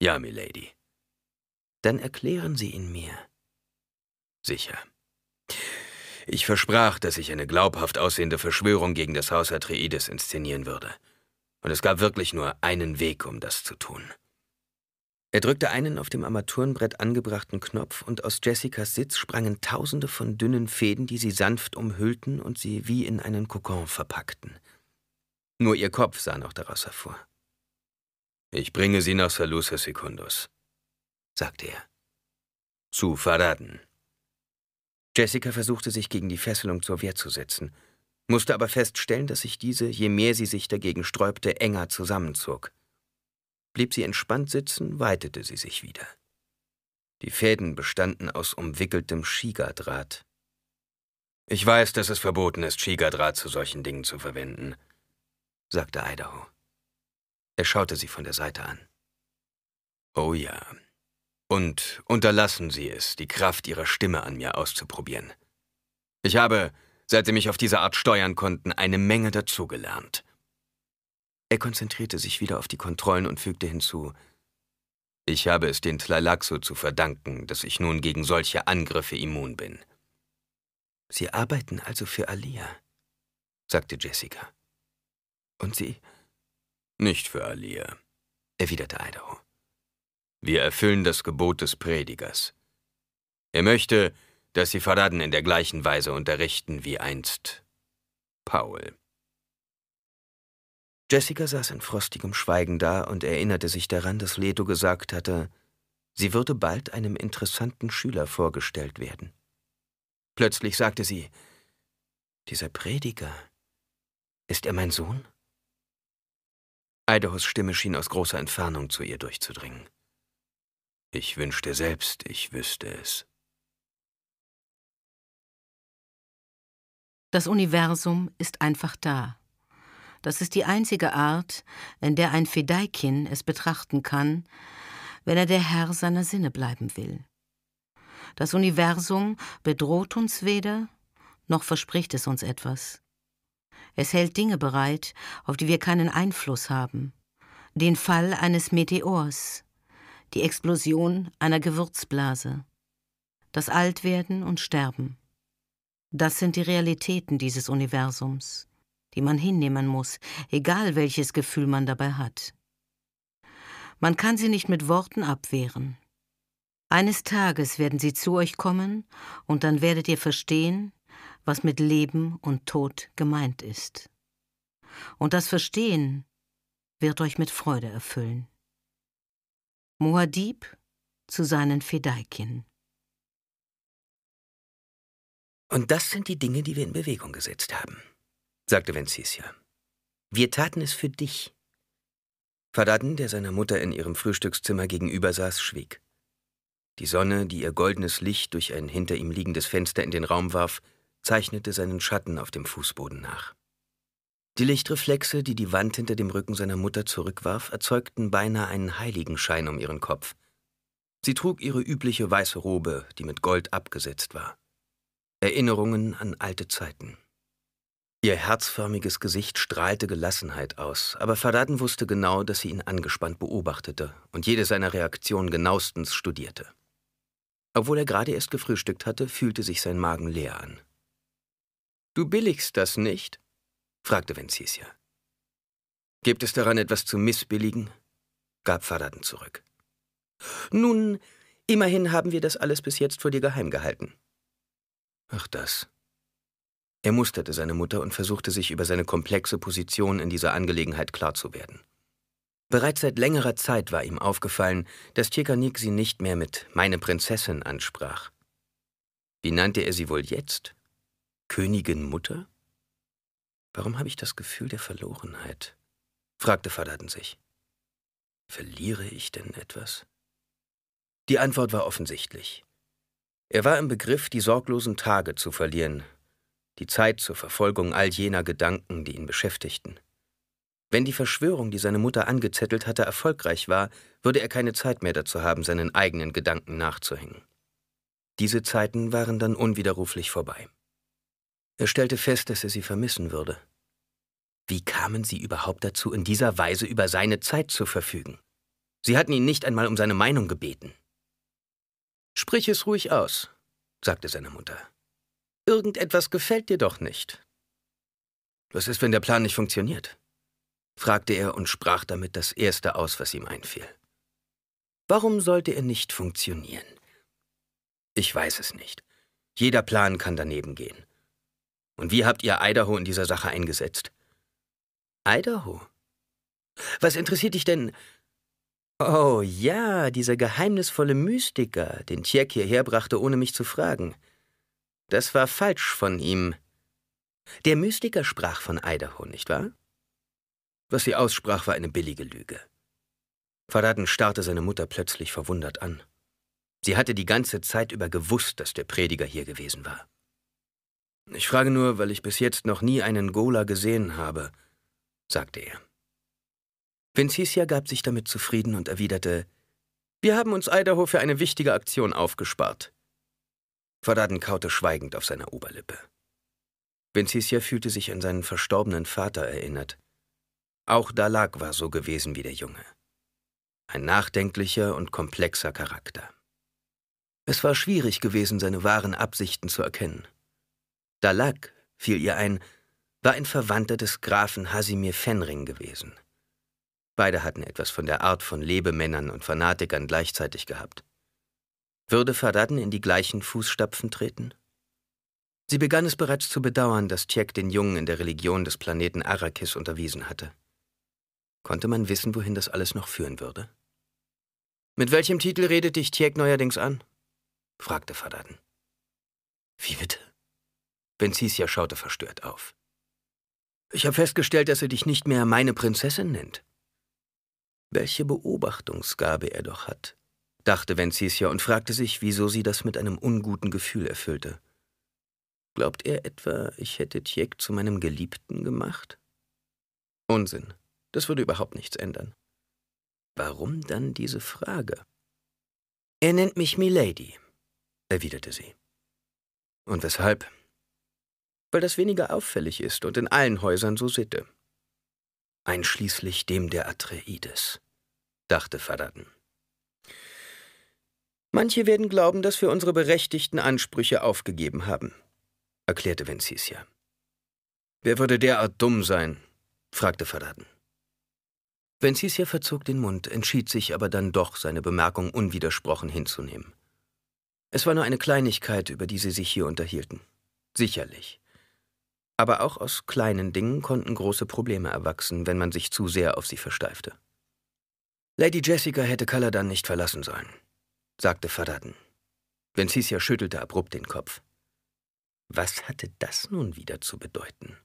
[SPEAKER 1] Ja, Milady. Dann erklären Sie ihn mir. Sicher. Ich versprach, dass ich eine glaubhaft aussehende Verschwörung gegen das Haus Atreides inszenieren würde. Und es gab wirklich nur einen Weg, um das zu tun. Er drückte einen auf dem Armaturenbrett angebrachten Knopf und aus Jessicas Sitz sprangen tausende von dünnen Fäden, die sie sanft umhüllten und sie wie in einen Kokon verpackten. Nur ihr Kopf sah noch daraus hervor. Ich bringe sie nach Salusa Secundus, sagte er. Zu verraten. Jessica versuchte sich gegen die Fesselung zur Wehr zu setzen, musste aber feststellen, dass sich diese, je mehr sie sich dagegen sträubte, enger zusammenzog. Blieb sie entspannt sitzen, weitete sie sich wieder. Die Fäden bestanden aus umwickeltem shiga Ich weiß, dass es verboten ist, shiga zu solchen Dingen zu verwenden, sagte Idaho. Er schaute sie von der Seite an. Oh ja, und unterlassen Sie es, die Kraft Ihrer Stimme an mir auszuprobieren. Ich habe, seit Sie mich auf diese Art steuern konnten, eine Menge dazugelernt. Er konzentrierte sich wieder auf die Kontrollen und fügte hinzu, ich habe es den Tlalaxo zu verdanken, dass ich nun gegen solche Angriffe immun bin. Sie arbeiten also für Alia, sagte Jessica. Und Sie? Nicht für Alia, erwiderte Idaho. Wir erfüllen das Gebot des Predigers. Er möchte, dass sie Faraden in der gleichen Weise unterrichten wie einst Paul. Jessica saß in frostigem Schweigen da und erinnerte sich daran, dass Leto gesagt hatte, sie würde bald einem interessanten Schüler vorgestellt werden. Plötzlich sagte sie, dieser Prediger, ist er mein Sohn? Idahos Stimme schien aus großer Entfernung zu ihr durchzudringen. Ich wünschte selbst, ich wüsste es.
[SPEAKER 2] Das Universum ist einfach da. Das ist die einzige Art, in der ein Fedaikin es betrachten kann, wenn er der Herr seiner Sinne bleiben will. Das Universum bedroht uns weder, noch verspricht es uns etwas. Es hält Dinge bereit, auf die wir keinen Einfluss haben. Den Fall eines Meteors, die Explosion einer Gewürzblase, das Altwerden und Sterben. Das sind die Realitäten dieses Universums, die man hinnehmen muss, egal welches Gefühl man dabei hat. Man kann sie nicht mit Worten abwehren. Eines Tages werden sie zu euch kommen, und dann werdet ihr verstehen, was mit Leben und Tod gemeint ist. Und das Verstehen wird euch mit Freude erfüllen. Moadib zu seinen Fedaikin.
[SPEAKER 1] Und das sind die Dinge, die wir in Bewegung gesetzt haben, sagte Vencesia. Wir taten es für dich. Fadaden, der seiner Mutter in ihrem Frühstückszimmer gegenüber saß, schwieg. Die Sonne, die ihr goldenes Licht durch ein hinter ihm liegendes Fenster in den Raum warf, zeichnete seinen Schatten auf dem Fußboden nach. Die Lichtreflexe, die die Wand hinter dem Rücken seiner Mutter zurückwarf, erzeugten beinahe einen Heiligenschein um ihren Kopf. Sie trug ihre übliche weiße Robe, die mit Gold abgesetzt war. Erinnerungen an alte Zeiten. Ihr herzförmiges Gesicht strahlte Gelassenheit aus, aber Fadaden wusste genau, dass sie ihn angespannt beobachtete und jede seiner Reaktionen genauestens studierte. Obwohl er gerade erst gefrühstückt hatte, fühlte sich sein Magen leer an. Du billigst das nicht? fragte Vencesia. Gibt es daran etwas zu missbilligen? gab Faradin zurück. Nun, immerhin haben wir das alles bis jetzt vor dir geheim gehalten. Ach das. Er musterte seine Mutter und versuchte sich über seine komplexe Position in dieser Angelegenheit klar zu werden. Bereits seit längerer Zeit war ihm aufgefallen, dass Tschekanik sie nicht mehr mit meine Prinzessin ansprach. Wie nannte er sie wohl jetzt? Königin Mutter? Warum habe ich das Gefühl der Verlorenheit? fragte Verladen sich. Verliere ich denn etwas? Die Antwort war offensichtlich. Er war im Begriff, die sorglosen Tage zu verlieren, die Zeit zur Verfolgung all jener Gedanken, die ihn beschäftigten. Wenn die Verschwörung, die seine Mutter angezettelt hatte, erfolgreich war, würde er keine Zeit mehr dazu haben, seinen eigenen Gedanken nachzuhängen. Diese Zeiten waren dann unwiderruflich vorbei. Er stellte fest, dass er sie vermissen würde. Wie kamen sie überhaupt dazu, in dieser Weise über seine Zeit zu verfügen? Sie hatten ihn nicht einmal um seine Meinung gebeten. Sprich es ruhig aus, sagte seine Mutter. Irgendetwas gefällt dir doch nicht. Was ist, wenn der Plan nicht funktioniert? fragte er und sprach damit das Erste aus, was ihm einfiel. Warum sollte er nicht funktionieren? Ich weiß es nicht. Jeder Plan kann daneben gehen. Und wie habt ihr Idaho in dieser Sache eingesetzt? Idaho? Was interessiert dich denn? Oh ja, dieser geheimnisvolle Mystiker, den Tjek hierher brachte, ohne mich zu fragen. Das war falsch von ihm. Der Mystiker sprach von Idaho, nicht wahr? Was sie aussprach, war eine billige Lüge. Faraden starrte seine Mutter plötzlich verwundert an. Sie hatte die ganze Zeit über gewusst, dass der Prediger hier gewesen war. Ich frage nur, weil ich bis jetzt noch nie einen Gola gesehen habe, sagte er. Vincicia gab sich damit zufrieden und erwiderte, wir haben uns Idaho für eine wichtige Aktion aufgespart. Verdaden kaute schweigend auf seiner Oberlippe. Vincicia fühlte sich an seinen verstorbenen Vater erinnert. Auch Dalak war so gewesen wie der Junge. Ein nachdenklicher und komplexer Charakter. Es war schwierig gewesen, seine wahren Absichten zu erkennen. Dalak, fiel ihr ein, war ein Verwandter des Grafen Hasimir Fenring gewesen. Beide hatten etwas von der Art von Lebemännern und Fanatikern gleichzeitig gehabt. Würde Fadaden in die gleichen Fußstapfen treten? Sie begann es bereits zu bedauern, dass Tjek den Jungen in der Religion des Planeten Arrakis unterwiesen hatte. Konnte man wissen, wohin das alles noch führen würde? Mit welchem Titel redet dich Tjek neuerdings an? fragte Fadaden. Wie bitte? Benzisia schaute verstört auf. Ich habe festgestellt, dass er dich nicht mehr meine Prinzessin nennt. Welche Beobachtungsgabe er doch hat, dachte Vencesia und fragte sich, wieso sie das mit einem unguten Gefühl erfüllte. Glaubt er etwa, ich hätte Tjek zu meinem Geliebten gemacht? Unsinn, das würde überhaupt nichts ändern. Warum dann diese Frage? Er nennt mich Milady, erwiderte sie. Und weshalb? weil das weniger auffällig ist und in allen Häusern so Sitte. Einschließlich dem der Atreides, dachte Fadaden. Manche werden glauben, dass wir unsere berechtigten Ansprüche aufgegeben haben, erklärte Venzicia. Wer würde derart dumm sein? fragte Fadaden. Venzicia verzog den Mund, entschied sich aber dann doch, seine Bemerkung unwidersprochen hinzunehmen. Es war nur eine Kleinigkeit, über die sie sich hier unterhielten. Sicherlich. Aber auch aus kleinen Dingen konnten große Probleme erwachsen, wenn man sich zu sehr auf sie versteifte. Lady Jessica hätte Caladan nicht verlassen sollen, sagte Faddaden. Vencesia schüttelte abrupt den Kopf. Was hatte das nun wieder zu bedeuten?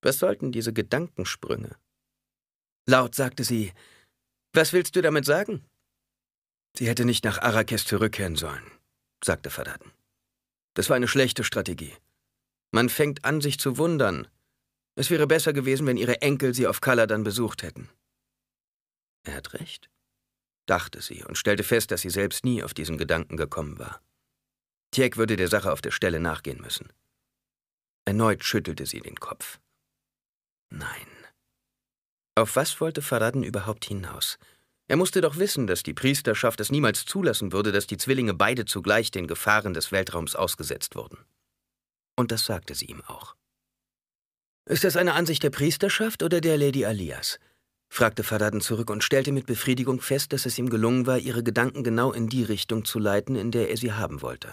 [SPEAKER 1] Was sollten diese Gedankensprünge? Laut sagte sie, was willst du damit sagen? Sie hätte nicht nach Arrakis zurückkehren sollen, sagte Faddaden. Das war eine schlechte Strategie. Man fängt an, sich zu wundern. Es wäre besser gewesen, wenn ihre Enkel sie auf Kaladan besucht hätten. Er hat recht, dachte sie und stellte fest, dass sie selbst nie auf diesen Gedanken gekommen war. Tjek würde der Sache auf der Stelle nachgehen müssen. Erneut schüttelte sie den Kopf. Nein. Auf was wollte Faraden überhaupt hinaus? Er musste doch wissen, dass die Priesterschaft es niemals zulassen würde, dass die Zwillinge beide zugleich den Gefahren des Weltraums ausgesetzt wurden. Und das sagte sie ihm auch. Ist das eine Ansicht der Priesterschaft oder der Lady Alias? fragte Fadaden zurück und stellte mit Befriedigung fest, dass es ihm gelungen war, ihre Gedanken genau in die Richtung zu leiten, in der er sie haben wollte.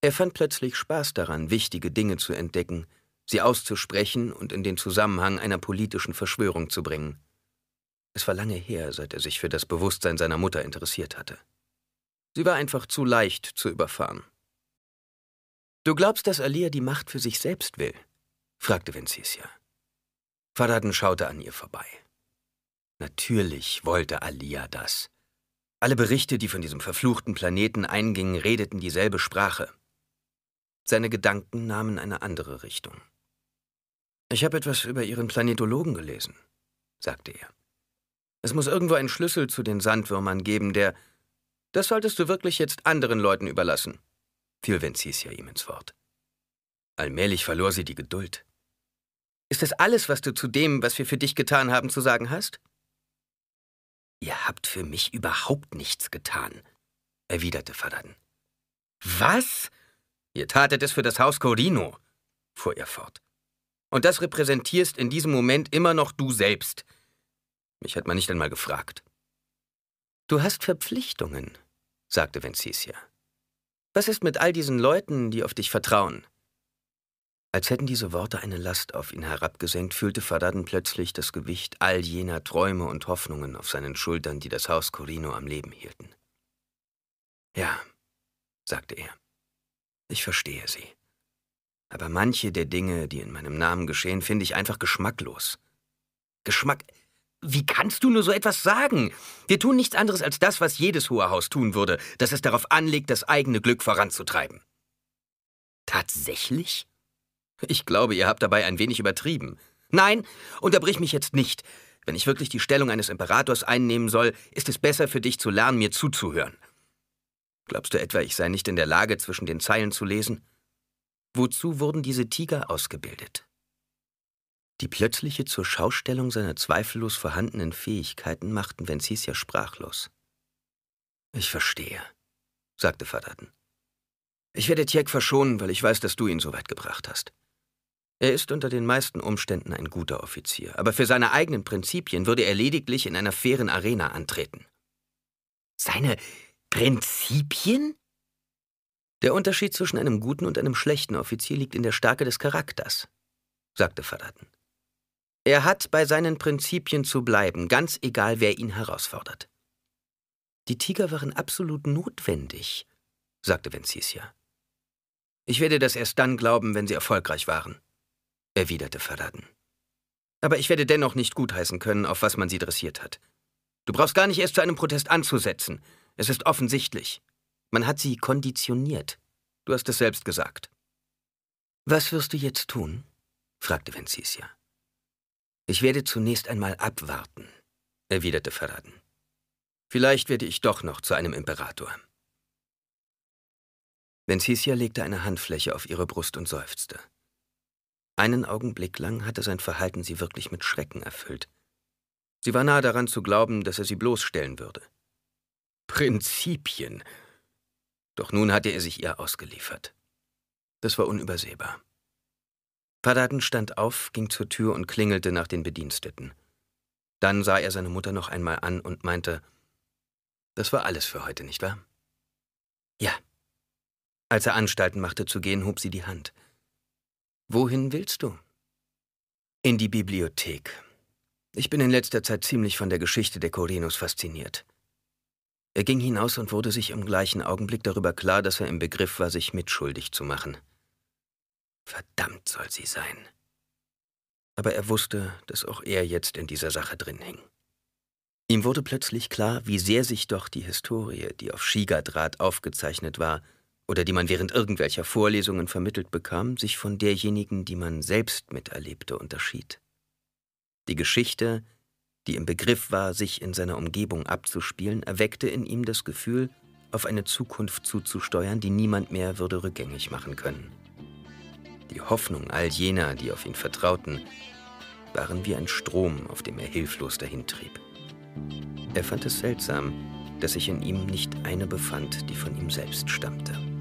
[SPEAKER 1] Er fand plötzlich Spaß daran, wichtige Dinge zu entdecken, sie auszusprechen und in den Zusammenhang einer politischen Verschwörung zu bringen. Es war lange her, seit er sich für das Bewusstsein seiner Mutter interessiert hatte. Sie war einfach zu leicht zu überfahren. Du glaubst, dass Alia die Macht für sich selbst will? fragte Vincesia. Faradin schaute an ihr vorbei. Natürlich wollte Alia das. Alle Berichte, die von diesem verfluchten Planeten eingingen, redeten dieselbe Sprache. Seine Gedanken nahmen eine andere Richtung. Ich habe etwas über Ihren Planetologen gelesen, sagte er. Es muss irgendwo einen Schlüssel zu den Sandwürmern geben, der. Das solltest du wirklich jetzt anderen Leuten überlassen, fiel Venzicia ihm ins Wort. Allmählich verlor sie die Geduld. Ist das alles, was du zu dem, was wir für dich getan haben, zu sagen hast? Ihr habt für mich überhaupt nichts getan, erwiderte Fadden. Was? Ihr tatet es für das Haus Corino, fuhr er fort. Und das repräsentierst in diesem Moment immer noch du selbst. Mich hat man nicht einmal gefragt. Du hast Verpflichtungen, sagte Vencesia. Was ist mit all diesen Leuten, die auf dich vertrauen? Als hätten diese Worte eine Last auf ihn herabgesenkt, fühlte Fadadden plötzlich das Gewicht all jener Träume und Hoffnungen auf seinen Schultern, die das Haus Corino am Leben hielten. Ja, sagte er, ich verstehe sie. Aber manche der Dinge, die in meinem Namen geschehen, finde ich einfach geschmacklos. Geschmack. Wie kannst du nur so etwas sagen? Wir tun nichts anderes als das, was jedes hohe Haus tun würde, dass es darauf anlegt, das eigene Glück voranzutreiben. Tatsächlich? Ich glaube, ihr habt dabei ein wenig übertrieben. Nein, unterbrich mich jetzt nicht. Wenn ich wirklich die Stellung eines Imperators einnehmen soll, ist es besser für dich zu lernen, mir zuzuhören. Glaubst du etwa, ich sei nicht in der Lage, zwischen den Zeilen zu lesen? Wozu wurden diese Tiger ausgebildet? Die plötzliche Zurschaustellung seiner zweifellos vorhandenen Fähigkeiten machten Vencesia sprachlos. Ich verstehe, sagte Fadaten. Ich werde Tjek verschonen, weil ich weiß, dass du ihn so weit gebracht hast. Er ist unter den meisten Umständen ein guter Offizier, aber für seine eigenen Prinzipien würde er lediglich in einer fairen Arena antreten. Seine Prinzipien? Der Unterschied zwischen einem guten und einem schlechten Offizier liegt in der Stärke des Charakters, sagte Fadaten. Er hat bei seinen Prinzipien zu bleiben, ganz egal, wer ihn herausfordert. Die Tiger waren absolut notwendig, sagte Venzicia. Ich werde das erst dann glauben, wenn sie erfolgreich waren, erwiderte Faraden. Aber ich werde dennoch nicht gutheißen können, auf was man sie dressiert hat. Du brauchst gar nicht erst zu einem Protest anzusetzen. Es ist offensichtlich. Man hat sie konditioniert. Du hast es selbst gesagt. Was wirst du jetzt tun? fragte Venzicia. Ich werde zunächst einmal abwarten, erwiderte Verraden. Vielleicht werde ich doch noch zu einem Imperator. Vencesia legte eine Handfläche auf ihre Brust und seufzte. Einen Augenblick lang hatte sein Verhalten sie wirklich mit Schrecken erfüllt. Sie war nahe daran zu glauben, dass er sie bloßstellen würde. Prinzipien. Doch nun hatte er sich ihr ausgeliefert. Das war unübersehbar. Paddaten stand auf, ging zur Tür und klingelte nach den Bediensteten. Dann sah er seine Mutter noch einmal an und meinte, das war alles für heute, nicht wahr? Ja. Als er Anstalten machte zu gehen, hob sie die Hand. Wohin willst du? In die Bibliothek. Ich bin in letzter Zeit ziemlich von der Geschichte der Corinus fasziniert. Er ging hinaus und wurde sich im gleichen Augenblick darüber klar, dass er im Begriff war, sich mitschuldig zu machen. Verdammt soll sie sein. Aber er wusste, dass auch er jetzt in dieser Sache drin hing. Ihm wurde plötzlich klar, wie sehr sich doch die Historie, die auf Schiegerdraht aufgezeichnet war oder die man während irgendwelcher Vorlesungen vermittelt bekam, sich von derjenigen, die man selbst miterlebte, unterschied. Die Geschichte, die im Begriff war, sich in seiner Umgebung abzuspielen, erweckte in ihm das Gefühl, auf eine Zukunft zuzusteuern, die niemand mehr würde rückgängig machen können die Hoffnung all jener, die auf ihn vertrauten, waren wie ein Strom, auf dem er hilflos dahintrieb. Er fand es seltsam, dass sich in ihm nicht eine befand, die von ihm selbst stammte.